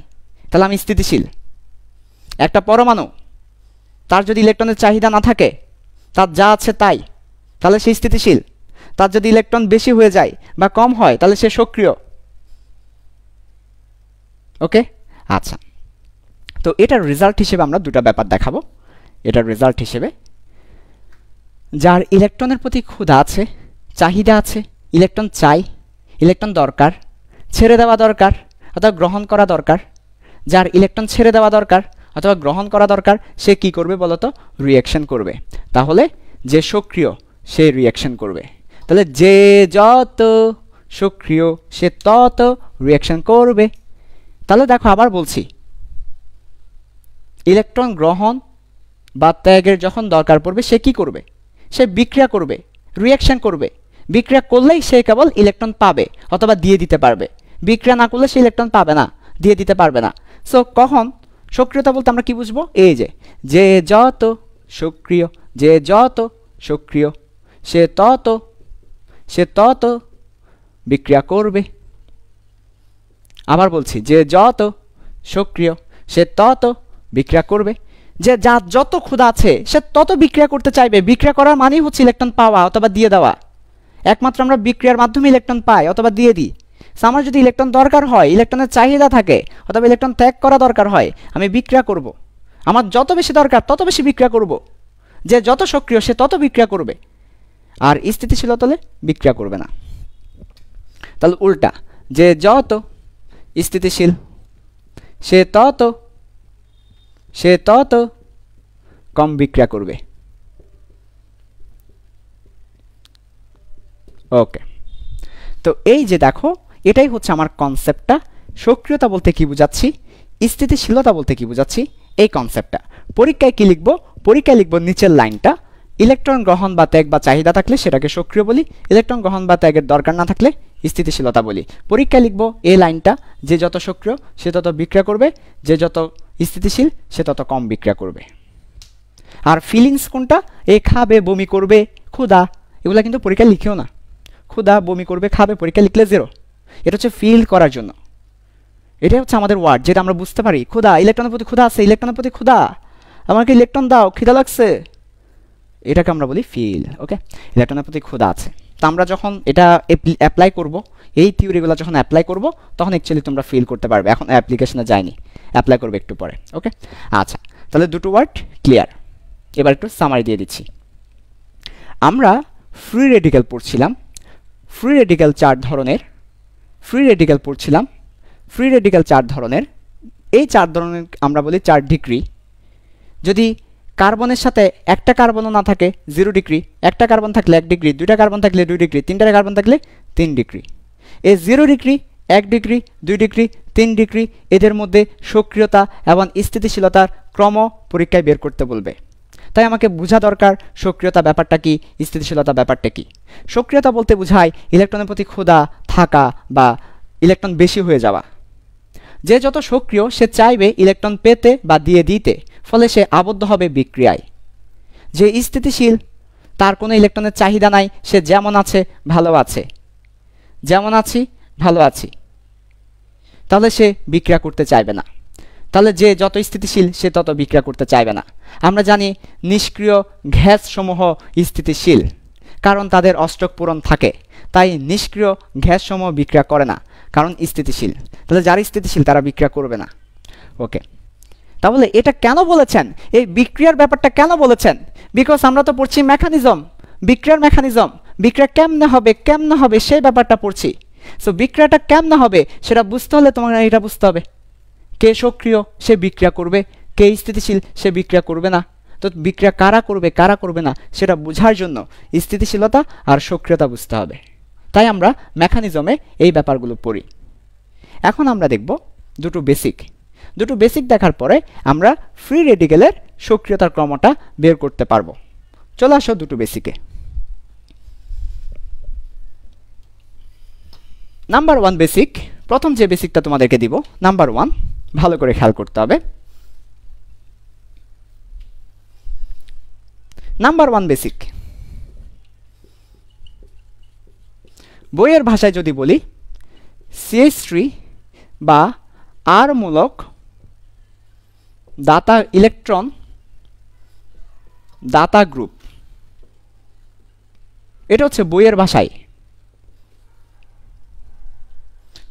তাহলে আমি স্থিতিশীল একটা পরমাণু তার যদি ইলেকট্রনের চাহিদা না থাকে তার যা আছে তাই তাহলে সে স্থিতিশীল তার যদি ইলেকট্রন বেশি হয়ে যায় বা কম হয় তাহলে সে সক্রিয় ওকে আচ্ছা তো এটার রেজাল্ট হিসেবে আমরা দুটা ব্যাপার দেখাবো এটার রেজাল্ট হিসেবে যার ইলেকট্রনের প্রতি ক্ষুধা আছে চাহিদা আছে ইলেকট্রন চাই ইলেকট্রন দরকার ছেড়ে দেওয়া দরকার অর্থাৎ গ্রহণ করা দরকার যার ইলেকট্রন ছেড়ে দেওয়া দরকার অথবা গ্রহণ করা দরকার সে কি করবে বলতো রিয়াকশন করবে তাহলে যে সক্রিয় সে রিয়াকশন করবে তাহলে যে যত সক্রিয় সে তত রিয়াকশন করবে তাহলে দেখো আবার বলছি ইলেকট্রন গ্রহণ বা ত্যাগের যখন দরকার পড়বে সে কি করবে সে বিক্রিয়া করবে রিয়াকশন করবে বিক্রিয়া করলেই সে কেবল ইলেকট্রন পাবে অথবা দিয়ে দিতে পারবে বিক্রিয়া না করলে সে ইলেকট্রন পাবে না দিয়ে দিতে পারবে না সো কখন সক্রিয়তা বলতে আমরা কি বুঝবো এই যে যে যত সক্রিয় যে যত সক্রিয় সে তত সে তত বিক্রিয়া করবে আবার বলছি যে যত সক্রিয় সে তত বিক্রিয়া করবে যে যা যত ক্ষুধা আছে সে তত বিক্রিয়া করতে চাইবে বিক্রিয়া করার মানেই হচ্ছে ইলেকট্রন পাওয়া অথবা দিয়ে দেওয়া একমাত্র আমরা বিক্রিয়ার মাধ্যমে ইলেকট্রন পাই অথবা দিয়ে দিই সো আমার যদি ইলেকট্রন দরকার হয় ইলেকট্রনের চাহিদা থাকে অথবা ইলেকট্রন ত্যাগ করা দরকার হয় আমি বিক্রিয়া করব। আমার যত বেশি দরকার তত বেশি বিক্রিয়া করব। যে যত সক্রিয় সে তত বিক্রিয়া করবে আর স্থিতিশীলতলে বিক্রিয়া করবে না তাহলে উল্টা যে যত স্থিতিশীল সে তত সে তত কম বিক্রিয়া করবে ওকে তো এই যে দেখো এটাই হচ্ছে আমার কনসেপ্টটা সক্রিয়তা বলতে কি বুঝাচ্ছি স্থিতিশীলতা বলতে কি বুঝাচ্ছি এই কনসেপ্টটা পরীক্ষায় কি লিখব পরীক্ষায় লিখব নিচের লাইনটা ইলেকট্রন গ্রহণ বা ত্যাগ বা চাহিদা থাকলে সেটাকে সক্রিয় বলি ইলেকট্রন গ্রহণ বা ত্যাগের দরকার না থাকলে স্থিতিশীলতা বলি পরীক্ষায় লিখব এই লাইনটা যে যত সক্রিয় সে তত বিক্রিয়া করবে যে যত স্থিতিশীল সে তত কম বিক্রিয়া করবে আর ফিলিংস কোনটা এ খাবে বমি করবে ক্ষুধা এগুলা কিন্তু পরীক্ষায় লিখেও না ক্ষুধা বমি করবে খাবে পরীক্ষা লিখলে জেরো এটা হচ্ছে ফিল করার জন্য এটাই হচ্ছে আমাদের ওয়ার্ড যেটা আমরা বুঝতে পারি ক্ষুদা ইলেকট্রনের প্রতি ক্ষুধা আছে ইলেকট্রনের প্রতি ক্ষুধা আমাকে ইলেকট্রন দাও খিদা লাগছে এটাকে আমরা বলি ফিল ওকে ইলেকট্রনের প্রতি ক্ষুধা আছে তো আমরা যখন এটা অ্যাপ্লাই করব এই থিওরিগুলো যখন অ্যাপ্লাই করব তখন অ্যাকচুয়ালি তোমরা ফিল করতে পারবে এখন অ্যাপ্লিকেশনে যায়নি অ্যাপ্লাই করবে একটু পরে ওকে আচ্ছা তাহলে দুটো ওয়ার্ড ক্লিয়ার এবার একটু সামারি দিয়ে দিচ্ছি আমরা ফ্রি রেডিক্যাল পড়ছিলাম ফ্রি রেডিক্যাল চার ধরনের ফ্রি রেডিক্যাল পড়ছিলাম ফ্রি রেডিক্যাল চার ধরনের এই চার ধরনের আমরা বলি চার ডিগ্রি যদি কার্বনের সাথে একটা কার্বনও না থাকে জিরো ডিগ্রি একটা কার্বন থাকলে এক ডিগ্রি দুইটা কার্বন থাকলে দুই ডিগ্রি তিনটা কার্বন থাকলে তিন ডিগ্রি এই জিরো ডিগ্রি এক ডিগ্রি দুই ডিগ্রি তিন ডিগ্রি এদের মধ্যে সক্রিয়তা এবং স্থিতিশীলতার ক্রম পরীক্ষায় বের করতে বলবে তাই আমাকে বোঝা দরকার সক্রিয়তা ব্যাপারটা কি স্থিতিশীলতা ব্যাপারটা কি সক্রিয়তা বলতে বোঝায় ইলেকট্রনের প্রতি ক্ষুধা থাকা বা ইলেকট্রন বেশি হয়ে যাওয়া যে যত সক্রিয় সে চাইবে ইলেকট্রন পেতে বা দিয়ে দিতে ফলে সে আবদ্ধ হবে বিক্রিয়ায় যে স্থিতিশীল তার কোনো ইলেকট্রনের চাহিদা নাই সে যেমন আছে ভালো আছে যেমন আছি ভালো আছি তাহলে সে বিক্রিয়া করতে চাইবে না তাহলে যে যত স্থিতিশীল সে তত বিক্রিয়া করতে চাইবে না আমরা জানি নিষ্ক্রিয় সমূহ স্থিতিশীল কারণ তাদের অষ্টক পূরণ থাকে তাই নিষ্ক্রিয় গ্যাসসমূহ বিক্রিয়া করে না কারণ স্থিতিশীল তাহলে যারা স্থিতিশীল তারা বিক্রিয়া করবে না ওকে তাহলে এটা কেন বলেছেন এই বিক্রিয়ার ব্যাপারটা কেন বলেছেন বিকজ আমরা তো পড়ছি মেকানিজম বিক্রিয়ার মেকানিজম বিক্রিয়া কেমনে হবে কেমনে হবে সেই ব্যাপারটা পড়ছি সো বিক্রিয়াটা কেমনে হবে সেটা বুঝতে হলে তোমার এটা বুঝতে হবে কে সক্রিয় সে বিক্রিয়া করবে কে স্থিতিশীল সে বিক্রিয়া করবে না তো বিক্রিয়া কারা করবে কারা করবে না সেটা বোঝার জন্য স্থিতিশীলতা আর সক্রিয়তা বুঝতে হবে তাই আমরা মেকানিজমে এই ব্যাপারগুলো পড়ি এখন আমরা দেখব দুটো বেসিক দুটো বেসিক দেখার পরে আমরা ফ্রি রেডিকেলের সক্রিয়তার ক্রমটা বের করতে পারবো চলে আসো দুটো বেসিকে নাম্বার ওয়ান বেসিক প্রথম যে বেসিকটা তোমাদেরকে দিব নাম্বার ওয়ান ভালো করে খেয়াল করতে হবে নাম্বার ওয়ান বেসিক বইয়ের ভাষায় যদি বলি সিএস বা আর মূলক দাতা ইলেকট্রন দাতা গ্রুপ এটা হচ্ছে বইয়ের ভাষায়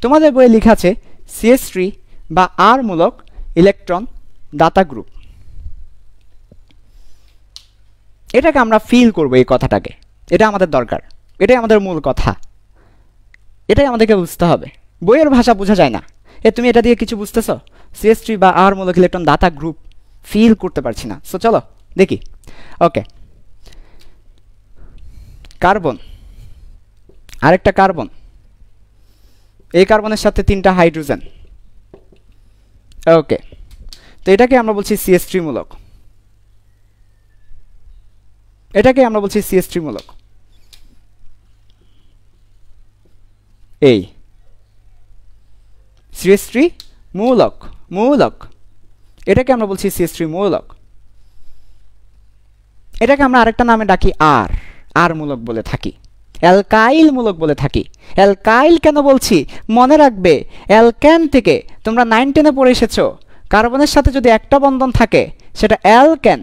তোমাদের বইয়ে লেখা আছে সিএস বা আর মূলক ইলেকট্রন দাতা গ্রুপ এটাকে আমরা ফিল করব এই কথাটাকে এটা আমাদের দরকার এটাই আমাদের মূল কথা এটাই আমাদেরকে বুঝতে হবে বইয়ের ভাষা বোঝা যায় না এ তুমি এটা দিয়ে কিছু বুঝতেছ সিএসট্রি বা আর মূলক ইলেকট্রন দাতা গ্রুপ ফিল করতে পারছি না সো চলো দেখি ওকে কার্বন আরেকটা কার্বন এই কার্বনের সাথে তিনটা হাইড্রোজেন ওকে তো এটাকে আমরা বলছি সিএসট্রি মূলক এটাকে আমরা বলছি সিএসট্রি মূলক এই সৃষ্টি মৌলক মৌলক এটাকে আমরা বলছি সৃষ্টি মৌলক এটাকে আমরা আরেকটা নামে ডাকি আর আর মূলক বলে থাকি অ্যালকাইল মূলক বলে থাকি অ্যালকাইল কেন বলছি মনে রাখবে অ্যালক্যান থেকে তোমরা নাইন টেনে পড়ে এসেছো কার্বনের সাথে যদি একটা বন্ধন থাকে সেটা অ্যালক্যান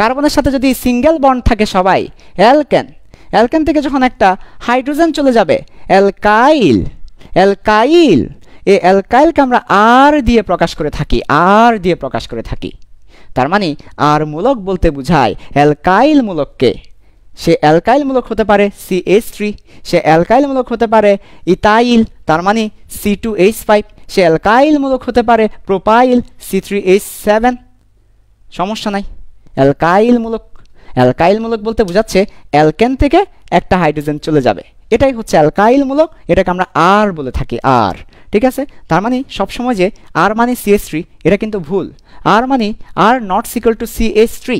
কার্বনের সাথে যদি সিঙ্গেল বন্ড থাকে সবাই অ্যালক্যান অ্যালকেন থেকে যখন একটা হাইড্রোজেন চলে যাবে অ্যালকাইল অ্যালকাইল এই অ্যালকাইলকে আমরা আর দিয়ে প্রকাশ করে থাকি আর দিয়ে প্রকাশ করে থাকি তার মানে আর মূলক বলতে বোঝায় অ্যালকাইল মূলককে সে অ্যালকাইল মূলক হতে পারে সি এইচ থ্রি সে অ্যালকাইল মূলক হতে পারে ইতাইল তার মানে সি টু এইচ ফাইভ সে অ্যালকাইল মূলক হতে পারে propyl C three H seven সমস্যা নাই অ্যালকাইল মূলক অ্যালকাইলমূলক বলতে বোঝাচ্ছে অ্যালকেন থেকে একটা হাইড্রোজেন চলে যাবে এটাই হচ্ছে অ্যালকাইলমূলক এটাকে আমরা আর বলে থাকি আর ঠিক আছে তার মানে সবসময় যে আর মানে সিএস থ্রি এটা কিন্তু ভুল আর মানে আর নট সিকল টু সিএস থ্রি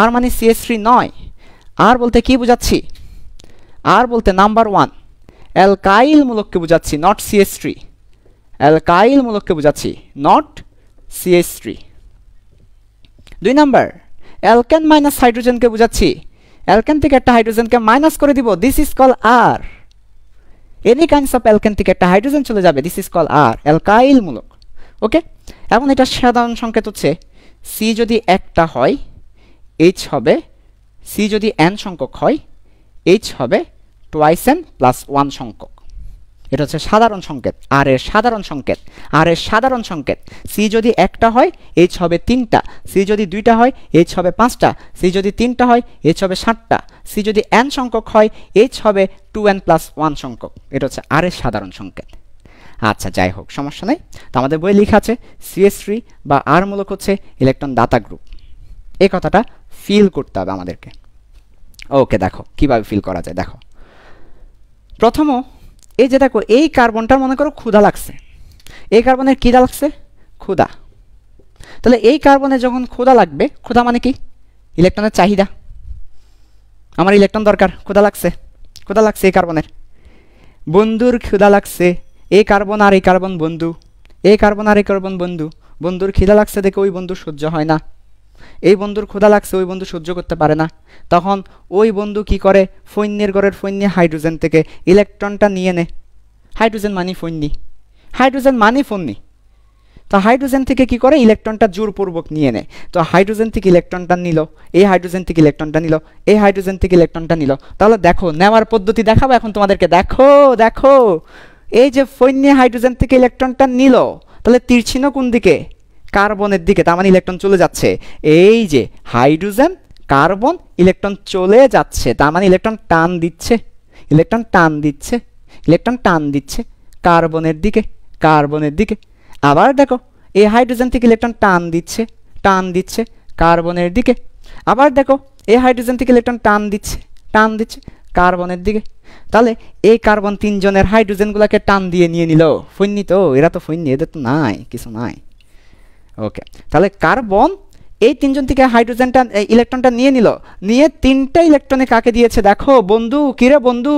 আর মানে সিএস থ্রি নয় আর বলতে কি বোঝাচ্ছি আর বলতে নাম্বার ওয়ান অ্যালকাইলমূলককে বোঝাচ্ছি নট সিএস থ্রি অ্যালকাইলমূলককে বোঝাচ্ছি নট সিএস থ্রি দুই নাম্বার অ্যালকেন মাইনাস হাইড্রোজেনকে বুঝাচ্ছি অ্যালকেন থেকে একটা হাইড্রোজেনকে মাইনাস করে দিব this is call R any kinds of alkane থেকে একটা হাইড্রোজেন চলে যাবে this is call R alkyl মূলক ওকে এখন এটা সাধারণ সংকেত হচ্ছে সি যদি একটা হয় এইচ হবে সি যদি এন সংখ্যক হয় এইচ হবে টোয়াইস এন প্লাস ওয়ান সংখ্যক এটা হচ্ছে সাধারণ সংকেত আর এর সাধারণ সংকেত আর এর সাধারণ সংকেত সি যদি একটা হয় এইচ হবে তিনটা সি যদি দুইটা হয় এইচ হবে পাঁচটা সি যদি তিনটা হয় এইচ হবে সাতটা সি যদি এন সংখ্যক হয় এইচ হবে টু এন প্লাস ওয়ান সংখ্যক এটা হচ্ছে আর এর সাধারণ সংকেত আচ্ছা যাই হোক সমস্যা নেই তো আমাদের বইয়ে লেখা আছে সিএস থ্রি বা আর মূলক হচ্ছে ইলেকট্রন দাতা গ্রুপ এই কথাটা ফিল করতে হবে আমাদেরকে ওকে দেখো কিভাবে ফিল করা যায় দেখো প্রথমও এই যে দেখো এই কার্বনটার মনে করো ক্ষুধা লাগছে এই কার্বনের কীটা লাগছে ক্ষুধা তাহলে এই কার্বনে যখন ক্ষুধা লাগবে ক্ষুধা মানে কি ইলেকট্রনের চাহিদা আমার ইলেকট্রন দরকার ক্ষুধা লাগছে ক্ষুধা লাগছে এই কার্বনের বন্ধুর ক্ষুধা লাগছে এই কার্বন আর এই কার্বন বন্ধু এই কার্বন আর এই কার্বন বন্ধু বন্ধুর খিদা লাগছে দেখে ওই বন্ধু সহ্য হয় না এই বন্ধুর ক্ষুধা লাগছে ওই বন্ধু সহ্য করতে পারে না তখন ওই বন্ধু কি করে ফৈন্যের ঘরের ফৈন্য হাইড্রোজেন থেকে ইলেকট্রনটা নিয়ে নে হাইড্রোজেন মানি ফৈন্যি হাইড্রোজেন মানি ফৈন্যি তো হাইড্রোজেন থেকে কি করে ইলেকট্রনটা জোরপূর্বক নিয়ে নেয় তো হাইড্রোজেন থেকে ইলেকট্রনটা নিল এই হাইড্রোজেন থেকে ইলেকট্রনটা নিল এই হাইড্রোজেন থেকে ইলেকট্রনটা নিল তাহলে দেখো নেওয়ার পদ্ধতি দেখাবো এখন তোমাদেরকে দেখো দেখো এই যে ফৈন্য হাইড্রোজেন থেকে ইলেকট্রনটা নিল তাহলে তীর কোন দিকে কার্বনের দিকে তার মানে ইলেকট্রন চলে যাচ্ছে এই যে হাইড্রোজেন কার্বন ইলেকট্রন চলে যাচ্ছে তার মানে ইলেকট্রন টান দিচ্ছে ইলেকট্রন টান দিচ্ছে ইলেকট্রন টান দিচ্ছে কার্বনের দিকে কার্বনের দিকে আবার দেখো এই হাইড্রোজেন থেকে ইলেকট্রন টান দিচ্ছে টান দিচ্ছে কার্বনের দিকে আবার দেখো এই হাইড্রোজেন থেকে ইলেকট্রন টান দিচ্ছে টান দিচ্ছে কার্বনের দিকে তাহলে এই কার্বন তিনজনের হাইড্রোজেনগুলোকে টান দিয়ে নিয়ে নিল ফুন্নি তো এরা তো ফুন্নি এদের তো নাই কিছু নাই ওকে তাহলে কার্বন এই তিনজন থেকে হাইড্রোজেনটা ইলেকট্রনটা নিয়ে নিল নিয়ে তিনটা ইলেকট্রনে কাকে দিয়েছে দেখো বন্ধু কিরে বন্ধু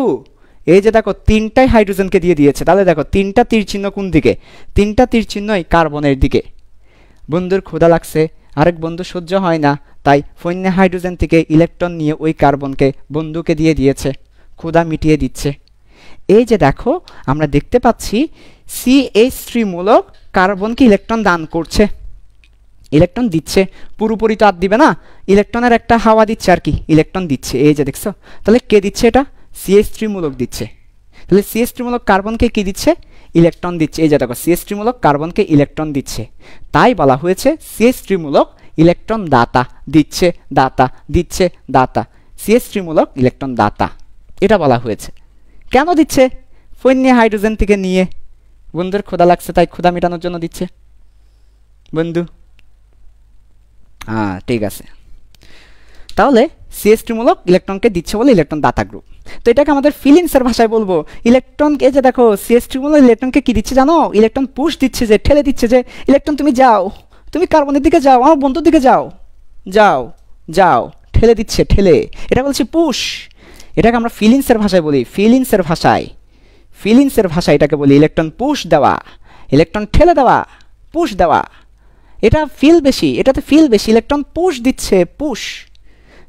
এই যে দেখো তিনটাই হাইড্রোজেনকে দিয়ে দিয়েছে তাহলে দেখো তিনটা তীর চিহ্ন কোন দিকে তিনটা তীর চিহ্নই কার্বনের দিকে বন্ধুর ক্ষুধা লাগছে আরেক বন্ধু সহ্য হয় না তাই ফৈন্য হাইড্রোজেন থেকে ইলেকট্রন নিয়ে ওই কার্বনকে বন্ধুকে দিয়ে দিয়েছে ক্ষুধা মিটিয়ে দিচ্ছে এই যে দেখো আমরা দেখতে পাচ্ছি এইচ থ্রি মূলক কার্বনকে ইলেকট্রন দান করছে ইলেকট্রন দিচ্ছে পুরোপুরি তো আর দিবে না ইলেকট্রনের একটা হাওয়া দিচ্ছে আর কি ইলেকট্রন দিচ্ছে এই যে দেখছো তাহলে কে দিচ্ছে এটা সিএস মূলক দিচ্ছে তাহলে সিএস মূলক কার্বনকে কি দিচ্ছে ইলেকট্রন দিচ্ছে এই যে দেখো সিএস মূলক কার্বনকে ইলেকট্রন দিচ্ছে তাই বলা হয়েছে সিএস মূলক ইলেকট্রন দাতা দিচ্ছে দাতা দিচ্ছে দাতা সিএস মূলক ইলেকট্রন দাতা এটা বলা হয়েছে কেন দিচ্ছে ফৈন্য হাইড্রোজেন থেকে নিয়ে বন্ধুর ক্ষুদা লাগছে তাই ক্ষুদা মেটানোর জন্য দিচ্ছে বন্ধু হ্যাঁ ঠিক আছে তাহলে সিএসটি মূলক ইলেকট্রনকে দিচ্ছে বলে ইলেকট্রন দাতা গ্রুপ তো এটাকে আমাদের ফিলিংসের ভাষায় বলবো ইলেকট্রনকে যে দেখো সিএসটি মূলক ইলেকট্রনকে কি দিচ্ছে জানো ইলেকট্রন পুশ দিচ্ছে যে ঠেলে দিচ্ছে যে ইলেকট্রন তুমি যাও তুমি কার্বনের দিকে যাও আমার বন্ধুর দিকে যাও যাও যাও ঠেলে দিচ্ছে ঠেলে এটা বলছি পুশ এটাকে আমরা ফিলিংসের ভাষায় বলি ফিলিংসের ভাষায় ফিলিংসের ভাষায় এটাকে বলি ইলেকট্রন পুশ দেওয়া ইলেকট্রন ঠেলে দেওয়া পুশ দেওয়া এটা ফিল বেশি এটাতে ফিল বেশি ইলেকট্রন পুশ দিচ্ছে পুশ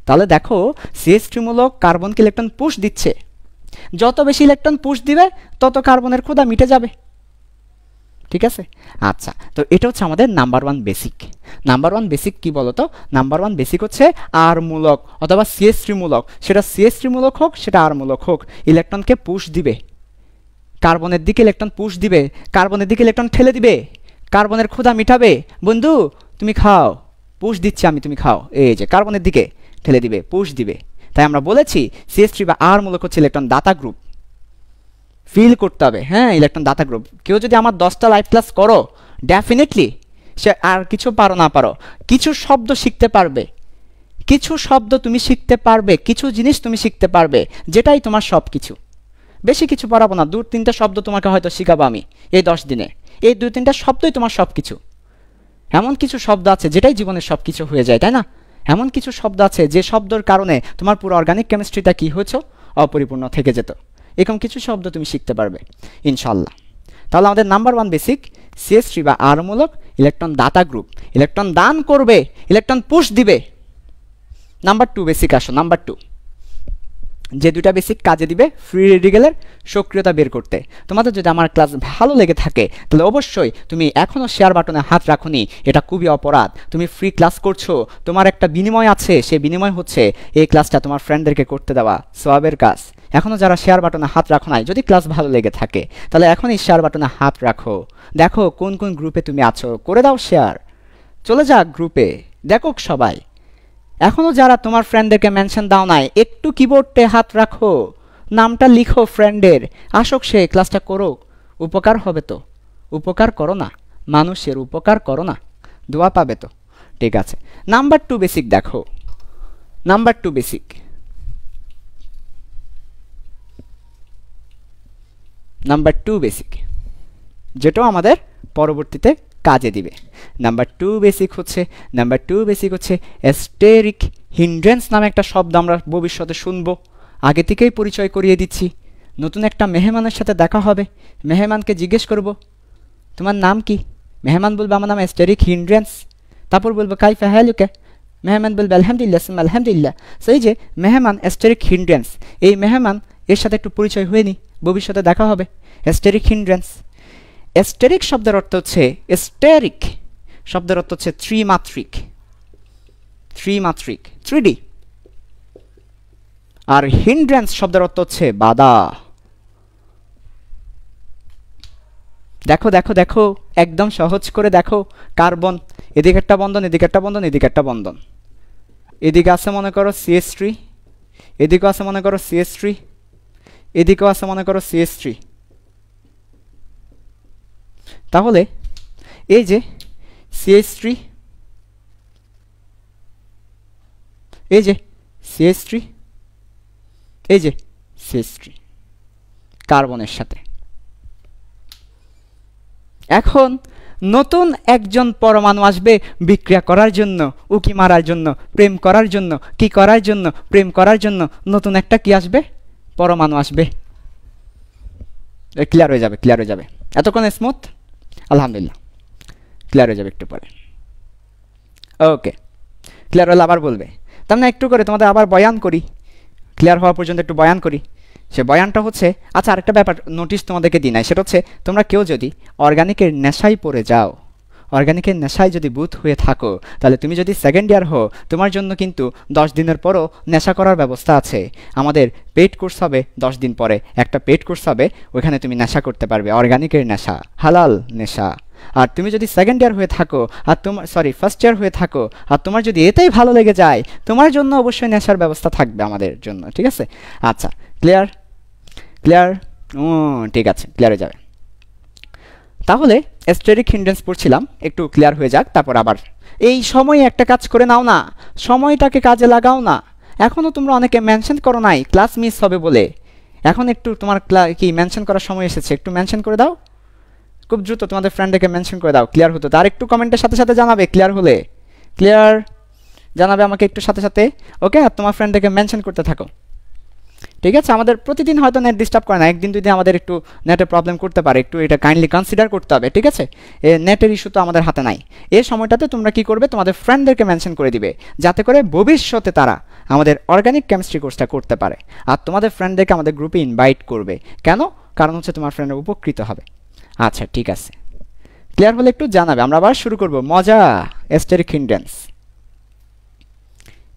তাহলে দেখো সিএস থ্রিমূলক কার্বনকে ইলেকট্রন পুশ দিচ্ছে যত বেশি ইলেকট্রন পুশ দিবে তত কার্বনের ক্ষুদা মিটে যাবে ঠিক আছে আচ্ছা তো এটা হচ্ছে আমাদের number one basic number one basic কি বলতো নাম্বার ওয়ান বেসিক হচ্ছে আর মূলক অথবা সিএসটি মূলক সেটা সিএসটি মূলক হোক সেটা আর মূলক হোক ইলেকট্রনকে পুশ দিবে কার্বনের দিকে ইলেকট্রন পুশ দিবে কার্বনের দিকে ইলেকট্রন ঠেলে দিবে কার্বনের ক্ষুধা মিটাবে বন্ধু তুমি খাও পুষ দিচ্ছি আমি তুমি খাও এই যে কার্বনের দিকে ঠেলে দিবে পুষ দিবে তাই আমরা বলেছি সিএস থ্রি বা আর মূলক হচ্ছে ইলেকট্রন দাতা গ্রুপ ফিল করতে হবে হ্যাঁ ইলেকট্রন দাতা গ্রুপ কেউ যদি আমার দশটা লাইফ প্লাস করো ডেফিনেটলি সে আর কিছু পারো না পারো কিছু শব্দ শিখতে পারবে কিছু শব্দ তুমি শিখতে পারবে কিছু জিনিস তুমি শিখতে পারবে যেটাই তোমার সব কিছু বেশি কিছু পড়াবো না দু তিনটা শব্দ তোমাকে হয়তো শিখাবো আমি এই দশ দিনে এই দু তিনটা শব্দই তোমার সব কিছু এমন কিছু শব্দ আছে যেটাই জীবনের সব কিছু হয়ে যায় তাই না এমন কিছু শব্দ আছে যে শব্দর কারণে তোমার পুরো অর্গানিক কেমিস্ট্রিটা কী হয়েছ অপরিপূর্ণ থেকে যেত এরকম কিছু শব্দ তুমি শিখতে পারবে ইনশাল্লাহ তাহলে আমাদের নাম্বার ওয়ান বেসিক সিএসট্রি বা আরমূলক ইলেকট্রন দাতা গ্রুপ ইলেকট্রন দান করবে ইলেকট্রন পুশ দিবে নাম্বার টু বেসিক আসো নাম্বার টু যে দুটা বেসিক কাজে দিবে ফ্রি রেডিকেলের সক্রিয়তা বের করতে তোমাদের যদি আমার ক্লাস ভালো লেগে থাকে তাহলে অবশ্যই তুমি এখনও শেয়ার বাটনে হাত রাখুনি এটা খুবই অপরাধ তুমি ফ্রি ক্লাস করছো তোমার একটা বিনিময় আছে সেই বিনিময় হচ্ছে এই ক্লাসটা তোমার ফ্রেন্ডদেরকে করতে দেওয়া সবাবের কাজ এখনও যারা শেয়ার বাটনে হাত রাখো নাই যদি ক্লাস ভালো লেগে থাকে তাহলে এখনই শেয়ার বাটনে হাত রাখো দেখো কোন কোন গ্রুপে তুমি আছো করে দাও শেয়ার চলে যাক গ্রুপে দেখো সবাই এখনও যারা তোমার ফ্রেন্ডদেরকে মেনশন দাও নাই একটু কিবোর্ডে হাত রাখো নামটা লিখো ফ্রেন্ডের আসক সে ক্লাসটা করো উপকার হবে তো উপকার করো না মানুষের উপকার করো না দোয়া পাবে তো ঠিক আছে নাম্বার টু বেসিক দেখো number two basic number two basic যেটাও আমাদের পরবর্তীতে কাজে দিবে নাম্বার টু বেসিক হচ্ছে নাম্বার টু বেসিক হচ্ছে অ্যাস্টেরিক হিন্ড্রেন্স নামে একটা শব্দ আমরা ভবিষ্যতে শুনব আগে থেকেই পরিচয় করিয়ে দিচ্ছি নতুন একটা মেহমানের সাথে দেখা হবে মেহমানকে জিজ্ঞেস করব তোমার নাম কি মেহমান বলবো আমার নাম অ্যাস্টেরিক হিন্ড্রেন্স তারপর বলবো কাই ফাহালুকে হ্যাঁ, মেহমান বলবে আলহামদুলিল্লাহ সিম আলহামদুলিল্লাহ সেই যে মেহমান অ্যাস্টেরিক হিন্ড্রেন্স এই মেহমান এর সাথে একটু পরিচয় হয়নি ভবিষ্যতে দেখা হবে অ্যাস্টেরিক হিন্ড্রেন্স এস্টেরিক শব্দের অর্থ হচ্ছে এস্টেরিক শব্দের অর্থ হচ্ছে ত্রিমাত্রিক ত্রিমাত্রিক থ্রিডি আর হিন্ড্রেন্স শব্দের অর্থ হচ্ছে বাদা দেখো দেখো দেখো একদম সহজ করে দেখো কার্বন এদিকে একটা বন্ধন এদিকে একটা বন্ধন এদিকে একটা বন্ধন এদিকে আছে মনে করো সিএস থ্রি এদিকেও আছে মনে করো সিএস থ্রি এদিকেও আছে মনে করো সিএস থ্রি তাহলে এই যে সিএস থ্রি এই যে সিএস থ্রি এই যে সিএস থ্রি কার্বনের সাথে এখন নতুন একজন পরমাণু আসবে বিক্রিয়া করার জন্য উকি মারার জন্য প্রেম করার জন্য কি করার জন্য প্রেম করার জন্য নতুন একটা কি আসবে পরমাণু আসবে ক্লিয়ার হয়ে যাবে ক্লিয়ার হয়ে যাবে এতক্ষণ স্মুথ আলহামদুলিল্লাহ ক্লিয়ার হয়ে যাবে একটু পরে ওকে ক্লিয়ার হলে আবার বলবে তার মানে একটু করে তোমাদের আবার বয়ান করি ক্লিয়ার হওয়া পর্যন্ত একটু বয়ান করি সে বয়ানটা হচ্ছে আচ্ছা আরেকটা ব্যাপার নোটিশ তোমাদেরকে দিই নাই সেটা হচ্ছে তোমরা কেউ যদি অর্গানিকের নেশায় পড়ে যাও অর্গানিকের নেশায় যদি বুথ হয়ে থাকো তাহলে তুমি যদি সেকেন্ড ইয়ার হো তোমার জন্য কিন্তু দশ দিনের পরও নেশা করার ব্যবস্থা আছে আমাদের পেট কোর্স হবে দশ দিন পরে একটা পেট কোর্স হবে ওইখানে তুমি নেশা করতে পারবে অর্গানিকের নেশা হালাল নেশা আর তুমি যদি সেকেন্ড ইয়ার হয়ে থাকো আর তোমার সরি ফার্স্ট ইয়ার হয়ে থাকো আর তোমার যদি এটাই ভালো লেগে যায় তোমার জন্য অবশ্যই নেশার ব্যবস্থা থাকবে আমাদের জন্য ঠিক আছে আচ্ছা ক্লিয়ার ক্লিয়ার ও ঠিক আছে ক্লিয়ার হয়ে যাবে তাহলে স্টেরিক হিন্ডেন্স পড়ছিলাম একটু ক্লিয়ার হয়ে যাক তারপর আবার এই সময় একটা কাজ করে নাও না সময়টাকে কাজে লাগাও না এখনও তোমরা অনেকে মেনশন করো নাই ক্লাস মিস হবে বলে এখন একটু তোমার কি মেনশন করার সময় এসেছে একটু মেনশন করে দাও খুব দ্রুত তোমাদের ফ্রেন্ডকে মেনশন করে দাও ক্লিয়ার হতো তার একটু কমেন্টের সাথে সাথে জানাবে ক্লিয়ার হলে ক্লিয়ার জানাবে আমাকে একটু সাথে সাথে ওকে আর তোমার ফ্রেন্ডকে মেনশন করতে থাকো ঠিক আছে আমাদের প্রতিদিন হয়তো নেট ডিস্টার্ব করে না একদিন যদি আমাদের একটু নেটের প্রবলেম করতে পারে একটু এটা কাইন্ডলি কনসিডার করতে হবে ঠিক আছে এ নেটের ইস্যু তো আমাদের হাতে নাই এই সময়টাতে তোমরা কি করবে তোমাদের ফ্রেন্ডদেরকে মেনশন করে দিবে যাতে করে ভবিষ্যতে তারা আমাদের অর্গানিক কেমিস্ট্রি কোর্সটা করতে পারে আর তোমাদের ফ্রেন্ডদেরকে আমাদের গ্রুপে ইনভাইট করবে কেন কারণ হচ্ছে তোমার ফ্রেন্ড উপকৃত হবে আচ্ছা ঠিক আছে ক্লিয়ার হলে একটু জানাবে আমরা আবার শুরু করব মজা এস্টেরিক হিন্ডেন্স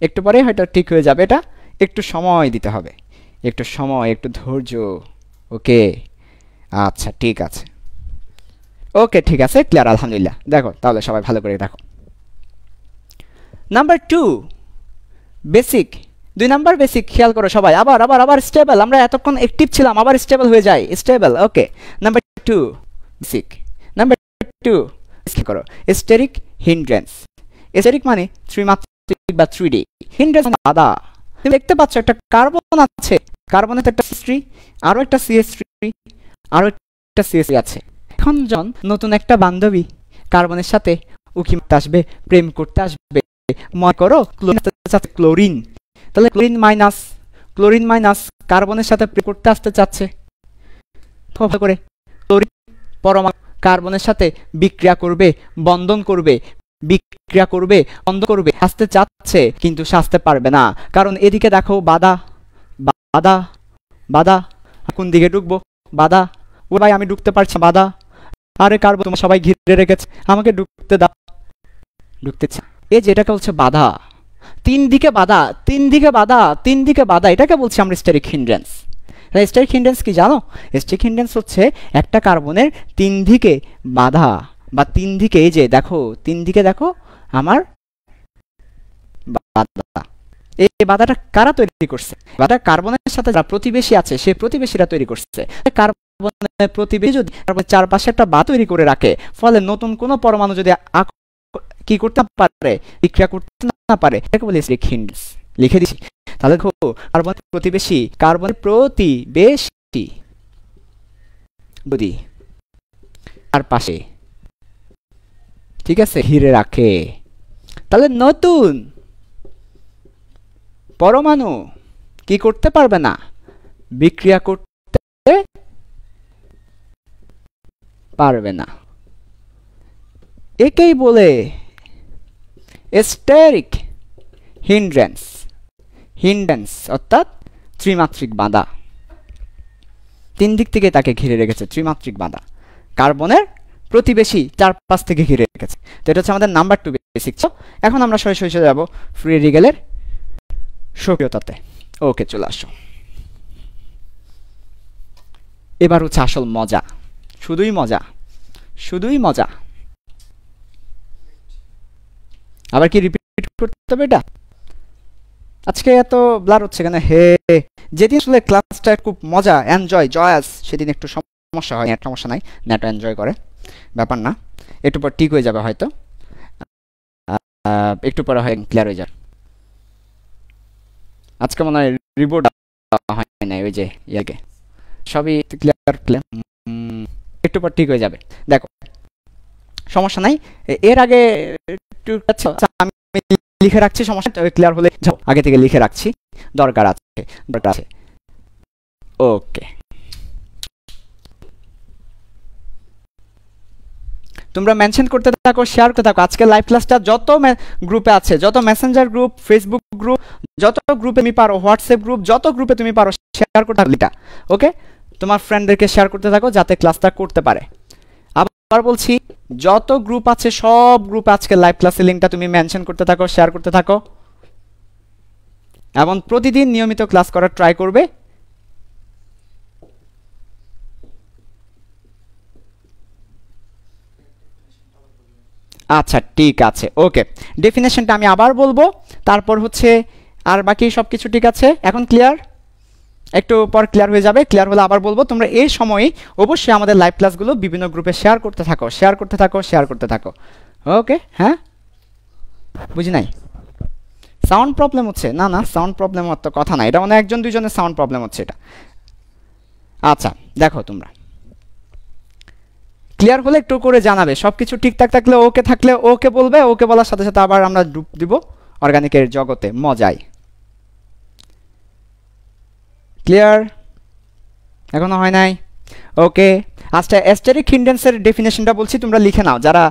একটু পরে হয়তো ঠিক হয়ে যাবে এটা একটু সময় দিতে হবে একটু সময় একটু ধৈর্য ওকে আচ্ছা ঠিক আছে ওকে ঠিক আছে ক্লিয়ার আলহামদুলিল্লাহ দেখো তাহলে সবাই ভালো করে দেখো নাম্বার টু বেসিক দুই নাম্বার বেসিক খেয়াল করো সবাই আবার আবার আবার স্টেবল আমরা এতক্ষণ অ্যাক্টিভ ছিলাম আবার স্টেবল হয়ে যায় stable okay number two basic number two করো স্টেরিক হিন্ড্রেন্স স্টেরিক মানে থ্রি মাত্রিক বা থ্রি ডি হিন্ড্রেন্স আদা তুমি দেখতে পাচ্ছ একটা কার্বন আছে কার্বনের একটা থ্রি আরও একটা সিএস থ্রি আরও একটা সিএস আছে এখন জন নতুন একটা বান্ধবী কার্বনের সাথে উকি মারতে আসবে প্রেম করতে আসবে মনে করো সাথে ক্লোরিন তাহলে ক্লোরিন মাইনাস ক্লোরিন মাইনাস কার্বনের সাথে প্রেম করতে আসতে চাচ্ছে ভালো করে ক্লোরিন পরমাণু কার্বনের সাথে বিক্রিয়া করবে বন্ধন করবে বিক্রিয়া করবে বন্ধ করবে আসতে চাচ্ছে কিন্তু সাজতে পারবে না কারণ এদিকে দেখো বাধা বাদা বাদা কোন দিকে ঢুকবো বাদা ও ভাই আমি ঢুকতে পারছি বাদা আরে কার তোমার সবাই ঘিরে রেখেছে আমাকে ঢুকতে দাও ঢুকতে এই যে এটাকে হচ্ছে বাধা তিন দিকে বাধা তিন দিকে বাধা তিন দিকে বাধা এটাকে বলছি আমরা স্টেরিক হিন্ড্রেন্স স্টেরিক হিন্ড্রেন্স কি জানো স্টেরিক হিন্ড্রেন্স হচ্ছে একটা কার্বনের তিন দিকে বাধা বা তিন দিকে এই যে দেখো তিন দিকে দেখো আমার বাধা এই বাধাটা কারা তৈরি করছে বাধা কার্বনের সাথে যারা প্রতিবেশী আছে সে প্রতিবেশীরা তৈরি করছে কার্বনের প্রতিবেশী যদি চারপাশে একটা বা তৈরি করে রাখে ফলে নতুন কোন পরমাণু যদি কি করতে পারে বিক্রিয়া করতে না পারে লিখে দিচ্ছি তাহলে দেখো কার্বন প্রতিবেশী কার্বন প্রতিবেশী যদি তার পাশে ঠিক আছে হিরে রাখে তাহলে নতুন পরমাণু কি করতে পারবে না বিক্রিয়া করতে পারবে না একেই বলে স্টেরিক হিন্ড্রেন্স হিন্ড্রেন্স অর্থাৎ ত্রিমাত্রিক বাঁধা তিন দিক থেকে তাকে ঘিরে রেখেছে ত্রিমাত্রিক বাঁধা কার্বনের প্রতিবেশী চার থেকে ঘিরে রেখেছে তো এটা হচ্ছে আমাদের নাম্বার টু বেসিক এখন আমরা সরাসরি চলে যাবো ফ্রি রিগেলের সক্রিয়তাতে ওকে চলে আসো এবার হচ্ছে আসল মজা শুধুই মজা শুধুই মজা আবার কি রিপিট করতে হবে এটা আজকে এত ব্লার হচ্ছে কেন হে যেদিন আসলে ক্লাসটা খুব মজা এনজয় জয়াস সেদিন একটু সমস্যা হয় সমস্যা নাই নেট এনজয় করে ব্যাপার না একটু পর ঠিক হয়ে যাবে হয়তো একটু পরে হয় ক্লিয়ার হয়ে যাবে আজকে মনে হয় রিপোর্ট হয় নাই ওই যে ইয়াকে সবই ক্লিয়ার ক্লিয়ার একটু পর ঠিক হয়ে যাবে দেখো সমস্যা নাই এর আগে একটু আচ্ছা, আমি লিখে রাখছি সমস্যা ক্লিয়ার হলে আগে থেকে লিখে রাখছি দরকার আছে দরকার আছে ওকে তোমরা মেনশন করতে থাকো শেয়ার করতে থাকো আজকে লাইভ ক্লাসটা যত গ্রুপে আছে যত মেসেঞ্জার গ্রুপ ফেসবুক গ্রুপ যত গ্রুপে তুমি পারো হোয়াটসঅ্যাপ গ্রুপ যত গ্রুপে তুমি পারো শেয়ার করতে থাকো ওকে তোমার ফ্রেন্ডদেরকে শেয়ার করতে থাকো যাতে ক্লাসটা করতে পারে আবার বলছি যত গ্রুপ আছে সব গ্রুপে আজকে লাইভ ক্লাসের লিঙ্কটা তুমি মেনশন করতে থাকো শেয়ার করতে থাকো এবং প্রতিদিন নিয়মিত ক্লাস করার ট্রাই করবে আচ্ছা ঠিক আছে ওকে ডেফিনেশনটা আমি আবার বলবো তারপর হচ্ছে আর বাকি সব কিছু ঠিক আছে এখন ক্লিয়ার একটু পর ক্লিয়ার হয়ে যাবে ক্লিয়ার হলে আবার বলবো তোমরা এই সময়ে অবশ্যই আমাদের লাইভ ক্লাসগুলো বিভিন্ন গ্রুপে শেয়ার করতে থাকো শেয়ার করতে থাকো শেয়ার করতে থাকো ওকে হ্যাঁ বুঝি নাই সাউন্ড প্রবলেম হচ্ছে না না সাউন্ড প্রবলেম অত তো কথা না এটা মানে একজন দুজনের সাউন্ড প্রবলেম হচ্ছে এটা আচ্ছা দেখো তোমরা ক্লিয়ার হলে একটু করে জানাবে সব কিছু ঠিকঠাক থাকলে ওকে থাকলে ওকে বলবে ওকে বলার সাথে সাথে আবার আমরা ডুব দিব অর্গানিকের জগতে মজায় ক্লিয়ার এখনও হয় নাই ওকে আচ্ছা অ্যাস্টেরিক হিন্ডেন্সের ডেফিনেশনটা বলছি তোমরা লিখে নাও যারা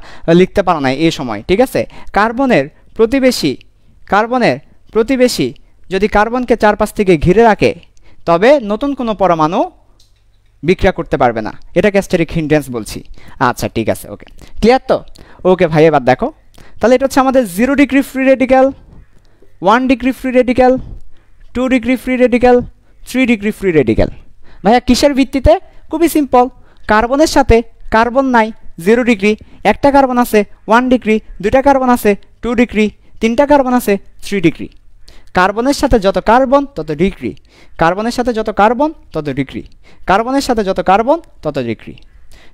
লিখতে পারো না এই সময় ঠিক আছে কার্বনের প্রতিবেশী কার্বনের প্রতিবেশী যদি কার্বনকে চারপাশ থেকে ঘিরে রাখে তবে নতুন কোনো পরমাণু বিক্রিয়া করতে পারবে না এটা অ্যাস্টেরিক হিন্ড্রেন্স বলছি আচ্ছা ঠিক আছে ওকে ক্লিয়ার তো ওকে ভাই এবার দেখো তাহলে এটা হচ্ছে আমাদের zero degree free radical one degree free radical two degree free radical three degree free radical ভাইয়া কিসের ভিত্তিতে খুবই সিম্পল কার্বনের সাথে কার্বন নাই জিরো ডিগ্রি একটা কার্বন আছে ওয়ান ডিগ্রি দুইটা কার্বন আছে টু ডিগ্রি তিনটা কার্বন আছে থ্রি ডিগ্রি কার্বনের সাথে যত কার্বন তত ডিগ্রি কার্বনের সাথে যত কার্বন তত ডিগ্রি কার্বনের সাথে যত কার্বন তত ডিগ্রি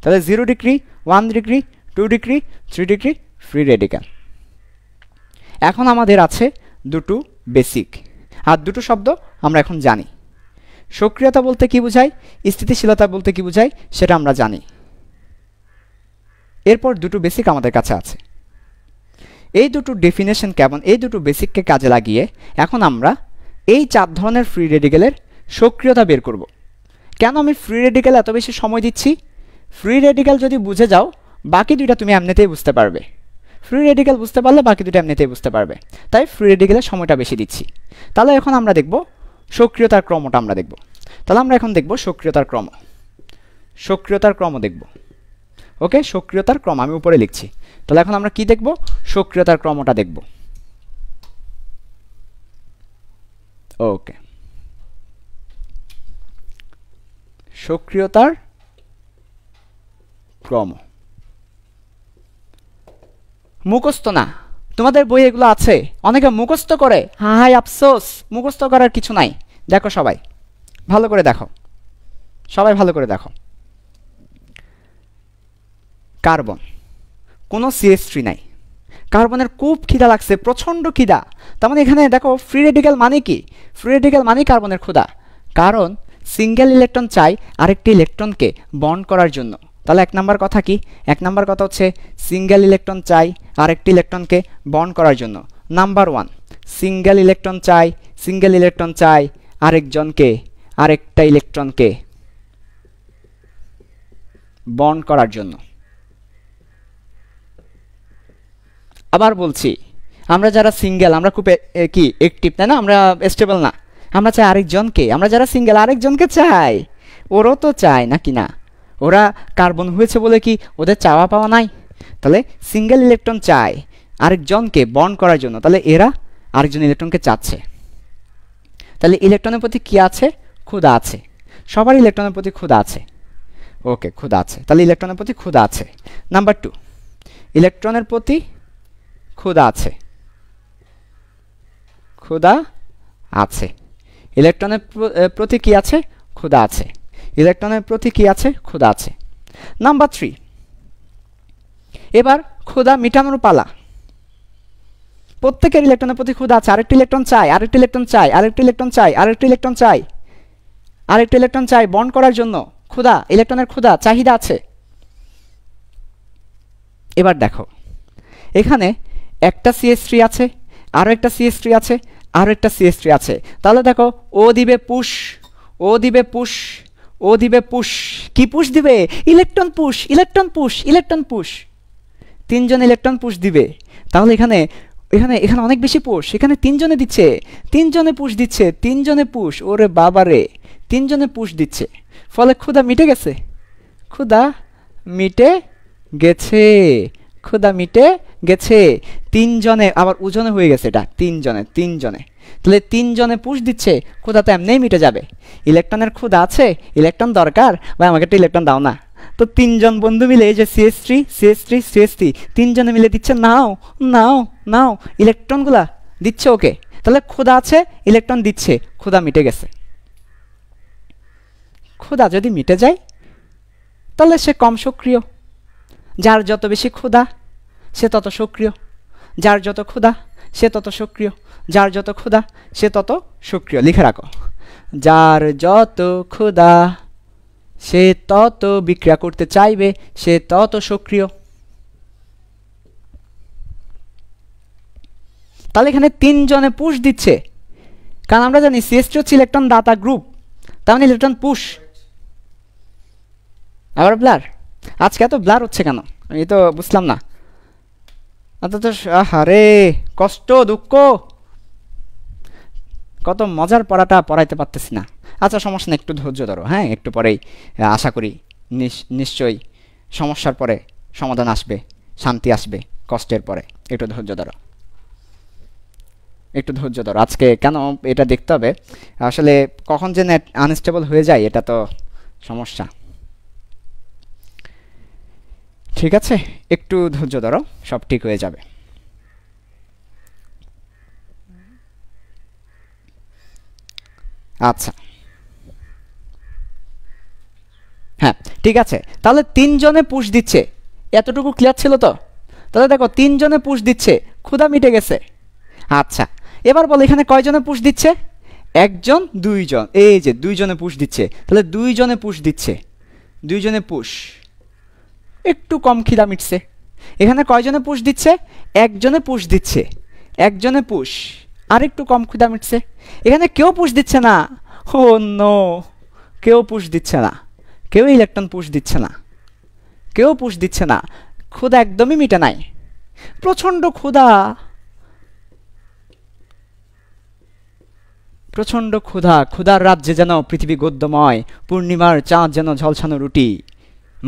তাহলে zero degree one degree two degree three degree free radical এখন আমাদের আছে দুটো বেসিক আর দুটো শব্দ আমরা এখন জানি সক্রিয়তা বলতে কি বোঝায় স্থিতিশীলতা বলতে কি বোঝায় সেটা আমরা জানি এরপর দুটো বেসিক আমাদের কাছে আছে এই দুটো ডেফিনেশন কেমন এই দুটো বেসিককে কাজে লাগিয়ে এখন আমরা এই চার ধরনের ফ্রি রেডিকেলের সক্রিয়তা বের করব। কেন আমি ফ্রি রেডিকেল এত বেশি সময় দিচ্ছি ফ্রি রেডিকেল যদি বুঝে যাও বাকি দুইটা তুমি এমনিতেই বুঝতে পারবে ফ্রি রেডিকেল বুঝতে পারলে বাকি দুটো এমনিতেই বুঝতে পারবে তাই ফ্রি রেডিকেলের সময়টা বেশি দিচ্ছি তাহলে এখন আমরা দেখব সক্রিয়তার ক্রমটা আমরা দেখব তাহলে আমরা এখন দেখব সক্রিয়তার ক্রম সক্রিয়তার ক্রম দেখব ওকে সক্রিয়তার ক্রম আমি উপরে লিখছি তাহলে এখন আমরা কি দেখব সক্রিয়তার ক্রমটা দেখব ওকে সক্রিয়তার ক্রম মুখস্থ না তোমাদের বই এগুলো আছে অনেকে মুখস্থ করে হাই আফসোস মুখস্থ করার কিছু নাই দেখো সবাই ভালো করে দেখো সবাই ভালো করে দেখো কার্বন কোনো সিএসট্রি নাই কার্বনের খুব খিদা লাগছে প্রচণ্ড খিদা তার মানে এখানে দেখো ফ্রি রেডিক্যাল মানে কি ফ্রি রেডিক্যাল মানে কার্বনের ক্ষুদা কারণ সিঙ্গেল ইলেকট্রন চাই আরেকটি ইলেকট্রনকে বন্ড করার জন্য তাহলে এক নাম্বার কথা কি এক নাম্বার কথা হচ্ছে সিঙ্গেল ইলেকট্রন চাই আরেকটি ইলেকট্রনকে বন্ড করার জন্য নাম্বার ওয়ান সিঙ্গেল ইলেকট্রন চাই সিঙ্গেল ইলেকট্রন চাই আরেকজনকে আরেকটা ইলেকট্রনকে বন্ড করার জন্য আবার বলছি আমরা যারা সিঙ্গেল আমরা খুব কি একটিভ তাই না আমরা স্টেবল না আমরা চাই আরেকজনকে আমরা যারা সিঙ্গেল আরেকজনকে চাই ওরও তো চায় না কি না ওরা কার্বন হয়েছে বলে কি ওদের চাওয়া পাওয়া নাই তাহলে সিঙ্গেল ইলেকট্রন চায় আরেকজনকে বন্ড করার জন্য তাহলে এরা আরেকজন ইলেকট্রনকে চাচ্ছে তাহলে ইলেকট্রনের প্রতি কি আছে ক্ষুদা আছে সবার ইলেকট্রনের প্রতি ক্ষুদা আছে ওকে ক্ষুদা আছে তাহলে ইলেকট্রনের প্রতি ক্ষুদা আছে নাম্বার টু ইলেকট্রনের প্রতি ক্ষুদা আছে ক্ষুদা আছে ইলেকট্রনের প্রতি কি আছে ক্ষুদা আছে ইলেকট্রনের প্রতি কী আছে ক্ষুদা আছে নাম্বার থ্রি এবার ক্ষুদা মিটানোর পালা প্রত্যেকের ইলেকট্রনের প্রতি ক্ষুদা আছে আরেকটি ইলেকট্রন চাই আরেকটি ইলেকট্রন চাই আরেকটি ইলেকট্রন চাই আরেকটি ইলেকট্রন চাই আরেকটি ইলেকট্রন চাই বন্ড করার জন্য ক্ষুদা ইলেকট্রনের ক্ষুদা চাহিদা আছে এবার দেখো এখানে একটা সিএস থ্রি আছে আরও একটা সিএস থ্রি আছে আরও একটা সিএস থ্রি আছে তাহলে দেখো ও দিবে পুশ ও দিবে পুশ ও দিবে পুশ কি পুশ দিবে electron push electron push electron push তিনজন ইলেকট্রন পুশ দিবে তাহলে এখানে এখানে এখানে অনেক বেশি পুশ এখানে তিনজনে দিচ্ছে তিনজনে পুশ দিচ্ছে তিনজনে পুশ ওরে বাবারে তিনজনে পুশ দিচ্ছে ফলে ক্ষুদা মিটে গেছে ক্ষুদা মিটে গেছে ক্ষুদা মিটে গেছে তিনজনে আবার ওজনে হয়ে গেছে এটা তিনজনে তিনজনে তাহলে তিনজনে পুশ দিচ্ছে ক্ষুদা তো এমনিই মিটে যাবে ইলেকট্রনের ক্ষুদা আছে ইলেকট্রন দরকার ভাই আমাকে একটা ইলেকট্রন দাও না তো তিনজন বন্ধু মিলে এই যে CS three CS three CS three তিনজনে মিলে দিচ্ছে নাও নাও নাও ইলেকট্রনগুলা দিচ্ছে ওকে তাহলে ক্ষুদা আছে ইলেকট্রন দিচ্ছে ক্ষুদা মিটে গেছে ক্ষুদা যদি মিটে যায় তাহলে সে কম সক্রিয় যার যত বেশি ক্ষুধা সে তত সক্রিয় যার যত ক্ষুধা সে তত সক্রিয় যার যত ক্ষুধা সে তত সক্রিয় লিখে রাখো যার যত ক্ষুধা সে তত বিক্রিয়া করতে চাইবে সে তত সক্রিয় তাহলে এখানে তিনজনে পুশ দিচ্ছে কারণ আমরা জানি সিএসটি হচ্ছে ইলেকট্রন দাতা গ্রুপ তার মানে ইলেকট্রন পুশ আবার ব্লার আজকে এত ব্লার হচ্ছে কেন আমি তো বুঝলাম না অন্তত আহারে কষ্ট দুঃখ কত মজার পড়াটা পড়াইতে পারতেছি না আচ্ছা সমস্যা না একটু ধৈর্য ধরো হ্যাঁ একটু পরেই আশা করি নিশ্চয়ই সমস্যার পরে সমাধান আসবে শান্তি আসবে কষ্টের পরে একটু ধৈর্য ধরো একটু ধৈর্য ধরো আজকে কেন এটা দেখতে হবে আসলে কখন যে নেট আনস্টেবল হয়ে যায় এটা তো সমস্যা ঠিক আছে একটু ধৈর্য ধরো সব ঠিক হয়ে যাবে আচ্ছা হ্যাঁ ঠিক আছে তাহলে তিনজনে পুশ দিচ্ছে এতটুকু ক্লিয়ার ছিল তো তাহলে দেখো তিনজনে পুশ দিচ্ছে ক্ষুধা মিটে গেছে আচ্ছা এবার বলো এখানে কয়জনে পুশ দিচ্ছে একজন দুইজন এই যে দুইজনে পুশ দিচ্ছে তাহলে দুইজনে পুশ দিচ্ছে দুইজনে পুশ একটু কম খিদা মিটছে এখানে কয়জনে পুশ দিচ্ছে একজনে পুশ দিচ্ছে একজনে পুশ আর একটু কম খিদা মিটছে এখানে কেউ পুশ দিচ্ছে না ও নো কেউ পুশ দিচ্ছে না কেউ ইলেকট্রন পুশ দিচ্ছে না কেউ পুশ দিচ্ছে না ক্ষুদা একদমই মিটে নাই প্রচণ্ড ক্ষুধা প্রচণ্ড ক্ষুধা ক্ষুধার রাজ্যে যেন পৃথিবী গদ্যময় পূর্ণিমার চাঁদ যেন ঝলছানো রুটি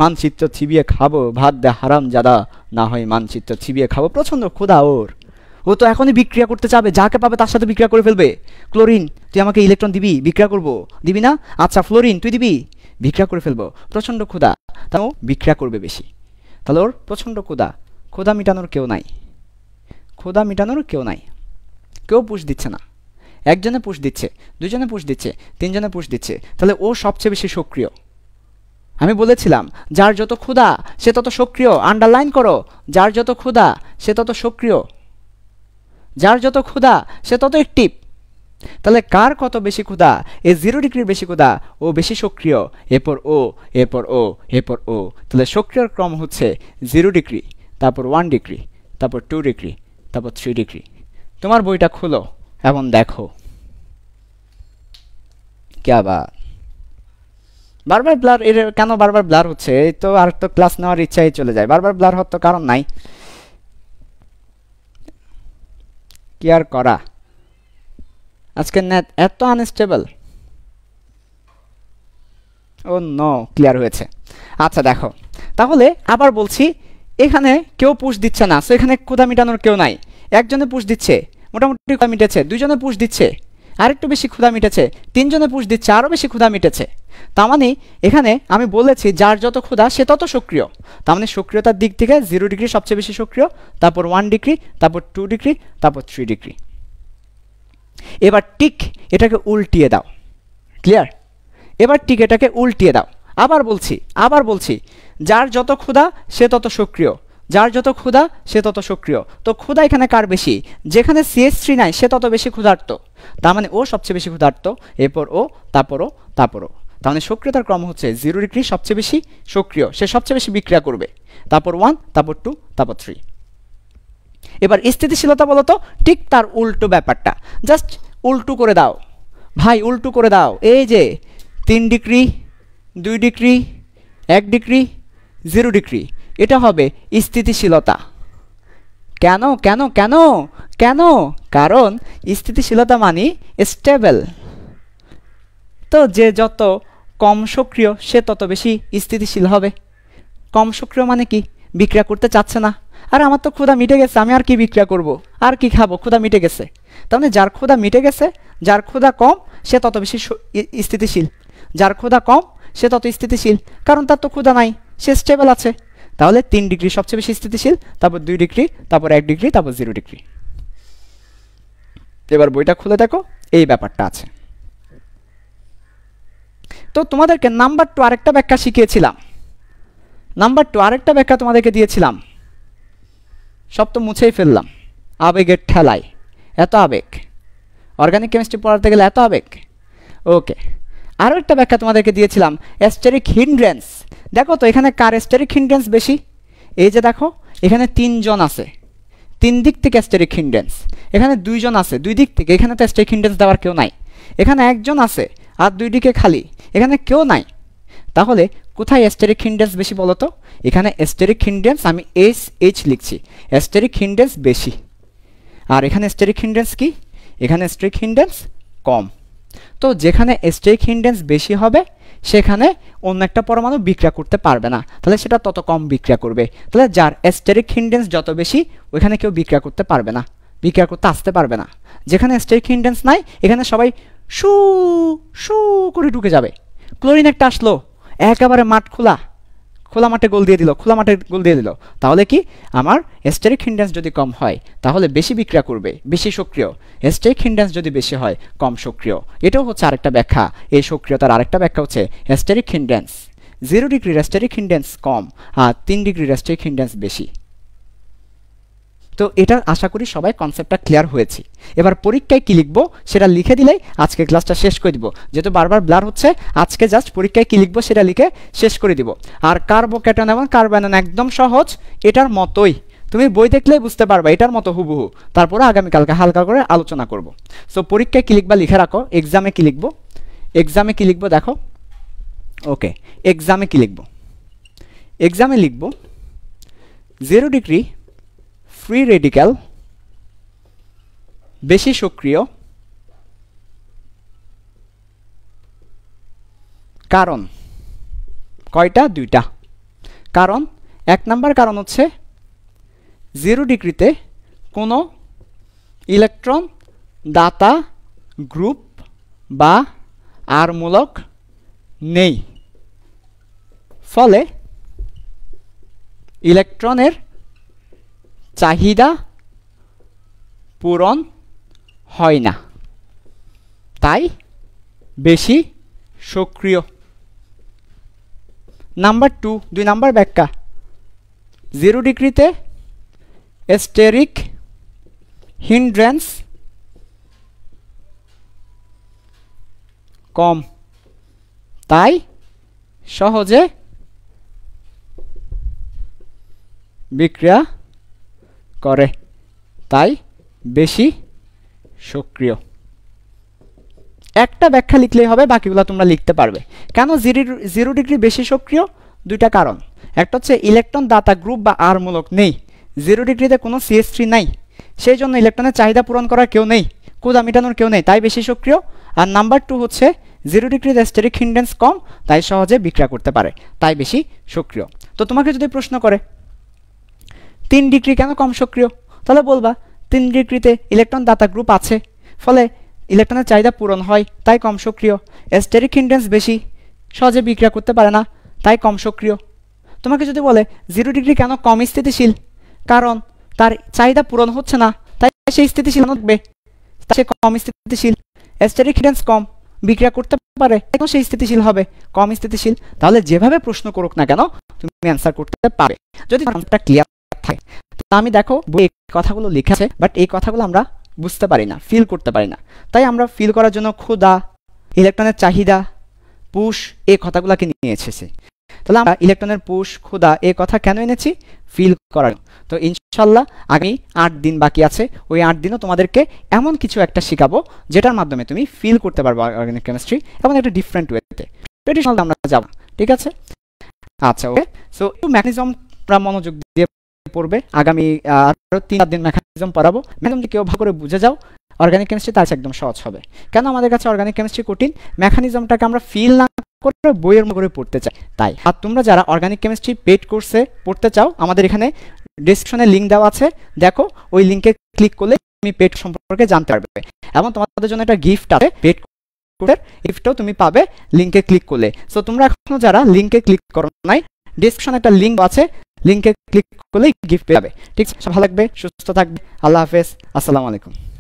মানচিত্র ছিবিয়ে খাবো ভাত দে হারাম যাদা না হয় মানচিত্র ছিবিয়ে খাবো প্রচণ্ড ক্ষুধা ওর ও তো এখনই বিক্রিয়া করতে চাবে যাকে পাবে তার সাথে বিক্রিয়া করে ফেলবে ক্লোরিন তুই আমাকে ইলেকট্রন দিবি বিক্রিয়া করবো দিবি না আচ্ছা ফ্লোরিন তুই দিবি বিক্রিয়া করে ফেলবো প্রচণ্ড ক্ষুধা তাও বিক্রিয়া করবে বেশি তাহলে ওর প্রচণ্ড ক্ষুধা ক্ষুধা মেটানোর কেউ নাই ক্ষুধা মেটানোর কেউ নাই কেউ পুষ দিচ্ছে না একজনে পুষ দিচ্ছে দুজনে পুষ দিচ্ছে তিনজনে পুষ দিচ্ছে তাহলে ও সবচেয়ে বেশি সক্রিয় আমি বলেছিলাম যার যত ক্ষুধা সে তত সক্রিয় আন্ডারলাইন করো যার যত ক্ষুধা সে তত সক্রিয় যার যত ক্ষুধা সে তত একটিভ তাহলে কার কত বেশি ক্ষুধা এ জিরো ডিগ্রির বেশি ক্ষুধা ও বেশি সক্রিয় এরপর ও এরপর ও এরপর ও তাহলে সক্রিয়র ক্রম হচ্ছে জিরো ডিগ্রি তারপর ওয়ান ডিগ্রি তারপর টু ডিগ্রি তারপর থ্রি ডিগ্রি তোমার বইটা খুলো এবং দেখো কে আবার বারবার ব্লার এর কেন বারবার ব্লার হচ্ছে এই তো আর তো ক্লাস নেওয়ার ইচ্ছাই চলে যায় বারবার ব্লার হওয়ার তো কারণ নাই কি আর করা আজকে নেট এত আনস্টেবল ও ন ক্লিয়ার হয়েছে আচ্ছা দেখো তাহলে আবার বলছি এখানে কেউ পুশ দিচ্ছে না সো এখানে কোদা মিটানোর কেউ নাই একজনে পুশ দিচ্ছে মোটামুটি কোদা মিটেছে দুইজনে পুশ দিচ্ছে আরেকটু বেশি ক্ষুধা মিটেছে তিনজনে পুষ দিচ্ছে আরও বেশি ক্ষুধা মিটেছে তার মানে এখানে আমি বলেছি যার যত ক্ষুধা সে তত সক্রিয় তার মানে সক্রিয়তার দিক থেকে জিরো ডিগ্রি সবচেয়ে বেশি সক্রিয় তারপর ওয়ান ডিগ্রি তারপর টু ডিগ্রি তারপর থ্রি ডিগ্রি এবার টিক এটাকে উল্টিয়ে দাও ক্লিয়ার এবার টিক এটাকে উল্টিয়ে দাও আবার বলছি আবার বলছি যার যত ক্ষুধা সে তত সক্রিয় যার যত ক্ষুধা সে তত সক্রিয় তো ক্ষুধা এখানে কার বেশি যেখানে সিএস থ্রি নাই সে তত বেশি ক্ষুধার্ত তার মানে ও সবচেয়ে বেশি ক্ষুধার্ত এরপর ও তারপর ও তারপর ও মানে সক্রিয়তার ক্রম হচ্ছে জিরো ডিগ্রি সবচেয়ে বেশি সক্রিয় সে সবচেয়ে বেশি বিক্রিয়া করবে তারপর ওয়ান তারপর টু তারপর থ্রি এবার স্থিতিশীলতা বলতো ঠিক তার উল্টো ব্যাপারটা জাস্ট উল্টু করে দাও ভাই উল্টু করে দাও এই যে তিন ডিগ্রি দুই ডিগ্রি এক ডিগ্রি জিরো ডিগ্রি এটা হবে স্থিতিশীলতা কেন কেন কেন কেন কারণ স্থিতিশীলতা মানে স্টেবল তো যে যত কম সক্রিয় সে তত বেশি স্থিতিশীল হবে কম সক্রিয় মানে কি বিক্রিয়া করতে চাচ্ছে না আর আমার তো ক্ষুধা মিটে গেছে আমি আর কি বিক্রিয়া করব। আর কি খাবো ক্ষুধা মিটে গেছে তার মানে যার ক্ষুধা মিটে গেছে যার ক্ষুধা কম সে তত বেশি স্থিতিশীল যার ক্ষুধা কম সে তত স্থিতিশীল কারণ তার তো ক্ষুধা নাই সে স্টেবল আছে তাহলে তিন ডিগ্রি সবচেয়ে বেশি স্থিতিশীল তারপর দুই ডিগ্রি তারপর এক ডিগ্রি তারপর জিরো ডিগ্রি এবার বইটা খুলে দেখো এই ব্যাপারটা আছে তো তোমাদেরকে নাম্বার টু আরেকটা ব্যাখ্যা শিখিয়েছিলাম নাম্বার টু আরেকটা ব্যাখ্যা তোমাদেরকে দিয়েছিলাম সব তো মুছেই ফেললাম আবেগের ঠেলায় এত আবেগ অর্গানিক কেমিস্ট্রি পড়াতে গেলে এত আবেগ ওকে আরও একটা ব্যাখ্যা তোমাদেরকে দিয়েছিলাম অ্যাস্টেরিক হিন্ড্রেন্স দেখো তো এখানে কার অ্যাস্টেরিক হিন্ড্রেন্স বেশি এই যে দেখো এখানে তিনজন আছে তিন দিক থেকে অ্যাস্টেরিক হিন্ড্রেন্স এখানে দুইজন আছে দুই দিক থেকে এখানে তো অ্যাস্টেরিক হিন্ড্রেন্স দেওয়ার কেউ নাই এখানে একজন আছে আর দুই দিকে খালি এখানে কেউ নাই তাহলে কোথায় অ্যাস্টেরিক হিন্ডেন্স বেশি বলো তো এখানে অ্যাস্টেরিক হিন্ড্রেন্স আমি এস এইচ লিখছি অ্যাস্টেরিক হিন্ডেন্স বেশি আর এখানে অ্যাস্টেরিক হিন্ডেন্স কি এখানে অ্যাস্টেরিক হিন্ডেন্স কম তো যেখানে স্ট্রেক হিন্ডেন্স বেশি হবে সেখানে অন্য একটা পরমাণু বিক্রিয়া করতে পারবে না তাহলে সেটা তত কম বিক্রিয়া করবে তাহলে যার স্টেরিক হিন্ডেন্স যত বেশি ওইখানে কেউ বিক্রিয়া করতে পারবে না বিক্রিয়া করতে আসতে পারবে না যেখানে স্টেরিক হিন্ডেন্স নাই এখানে সবাই সু সু করে ঢুকে যাবে ক্লোরিন একটা আসলো একেবারে মাঠ খোলা খোলা মাঠে গোল দিয়ে দিল খোলা মাঠে গোল দিয়ে দিল তাহলে কি আমার স্টেরিক হিন্ডেন্স যদি কম হয় তাহলে বেশি বিক্রিয়া করবে বেশি সক্রিয় স্টেরিক হিন্ডেন্স যদি বেশি হয় কম সক্রিয় এটাও হচ্ছে আরেকটা ব্যাখ্যা এই সক্রিয়তার আরেকটা ব্যাখ্যা হচ্ছে স্টেরিক হিন্ডেন্স জিরো ডিগ্রি রেস্টেরিক হিন্ডেন্স কম আর তিন ডিগ্রি রেস্টেরিক হিন্ডেন্স বেশি তো এটা আশা করি সবাই কনসেপ্টটা ক্লিয়ার হয়েছে এবার পরীক্ষায় কী লিখবো সেটা লিখে দিলেই আজকে ক্লাসটা শেষ করে দিব যেহেতু বারবার ব্লার হচ্ছে আজকে জাস্ট পরীক্ষায় কী লিখবো সেটা লিখে শেষ করে দিব আর কার্বো ক্যাটন এবং কার্বানন একদম সহজ এটার মতোই তুমি বই দেখলেই বুঝতে পারবে এটার মতো হুবহু তারপর আগামীকালকে হালকা করে আলোচনা করব সো পরীক্ষায় কী লিখবা লিখে রাখো এক্সামে কী লিখবো এক্সামে কী লিখবো দেখো ওকে এক্সামে কী লিখবো এক্সামে লিখবো জিরো ডিগ্রি ফ্রি রেডিক্যাল বেশি সক্রিয় কারণ কয়টা দুইটা কারণ এক নাম্বার কারণ হচ্ছে জিরো ডিগ্রিতে কোনো ইলেকট্রন দাতা গ্রুপ বা আর মূলক নেই ফলে ইলেকট্রনের চাহিদা পূরণ হয় না তাই বেশি সক্রিয় নাম্বার টু দুই নাম্বার ব্যাখ্যা জিরো ডিগ্রিতে স্টেরিক হিন্ড্রেন্স কম তাই সহজে বিক্রিয়া করে তাই বেশি সক্রিয় একটা ব্যাখ্যা লিখলেই হবে বাকিগুলো তোমরা লিখতে পারবে কেন জিরো জিরো ডিগ্রি বেশি সক্রিয় দুইটা কারণ একটা হচ্ছে ইলেকট্রন দাতা গ্রুপ বা আর মূলক নেই জিরো ডিগ্রিতে কোনো সিএস থ্রি নাই সেই জন্য ইলেকট্রনের চাহিদা পূরণ করার কেউ নেই কুদা মিটানোর কেউ নেই তাই বেশি সক্রিয় আর নাম্বার টু হচ্ছে জিরো ডিগ্রিতে স্টেরিক হিন্ডেন্স কম তাই সহজে বিক্রিয়া করতে পারে তাই বেশি সক্রিয় তো তোমাকে যদি প্রশ্ন করে তিন ডিগ্রি কেন কম সক্রিয় তাহলে বলবা তিন ডিগ্রিতে ইলেকট্রন দাতা গ্রুপ আছে ফলে ইলেকট্রনের চাহিদা পূরণ হয় তাই কম সক্রিয় এস্টেরিক হিন্ডেন্স বেশি সহজে বিক্রিয়া করতে পারে না তাই কম সক্রিয় তোমাকে যদি বলে জিরো ডিগ্রি কেন কম স্থিতিশীল কারণ তার চাহিদা পূরণ হচ্ছে না তাই সে স্থিতিশীল থাকবে সে কম স্থিতিশীল এস্টেরিক হিন্ডেন্স কম বিক্রিয়া করতে পারে এখন সে স্থিতিশীল হবে কম স্থিতিশীল তাহলে যেভাবে প্রশ্ন করুক না কেন তুমি অ্যান্সার করতে পারে যদি ক্লিয়ার থাকে তো আমি দেখো এই কথাগুলো লেখা আছে বাট এই কথাগুলো আমরা বুঝতে পারি না ফিল করতে পারি না তাই আমরা ফিল করার জন্য ক্ষুদা ইলেকট্রনের চাহিদা পুশ এই কথাগুলোকে নিয়ে এসেছে তাহলে আমরা ইলেকট্রনের পুশ ক্ষুদা এ কথা কেন এনেছি ফিল করার তো ইনশাল্লাহ আমি আট দিন বাকি আছে ওই আট দিনও তোমাদেরকে এমন কিছু একটা শেখাবো যেটার মাধ্যমে তুমি ফিল করতে পারবো অর্গানিক কেমিস্ট্রি এবং একটা ডিফারেন্ট ওয়েতে ট্রেডিশনাল আমরা যাবো ঠিক আছে আচ্ছা ওকে সো একটু ম্যাকনিজমটা মনোযোগ দিয়ে পড়বে আগামী আরও তিন চার দিন মেকানিজম পড়াবো মেকানিজম কেউ ভালো করে বুঝে যাও অর্গানিক কেমিস্ট্রি তার একদম সহজ হবে কেন আমাদের কাছে অর্গানিক কেমিস্ট্রি কঠিন মেকানিজমটাকে আমরা ফিল না করে বইয়ের করে পড়তে চাই তাই আর তোমরা যারা অর্গানিক কেমিস্ট্রি পেড কোর্সে পড়তে চাও আমাদের এখানে ডিসক্রিপশনে লিঙ্ক দেওয়া আছে দেখো ওই লিঙ্কে ক্লিক করলে তুমি পেট সম্পর্কে জানতে পারবে এবং তোমাদের জন্য একটা গিফট আছে পেট কোর্সের গিফটও তুমি পাবে লিঙ্কে ক্লিক করলে সো তোমরা এখনো যারা লিঙ্কে ক্লিক করো নাই ডিসক্রিপশনে একটা লিঙ্ক আছে লিঙ্কে ক্লিক করলেই গিফট পেয়ে যাবে ঠিক আছে ভালো লাগবে সুস্থ থাকবে আল্লাহ হাফেজ আসসালামু আলাইকুম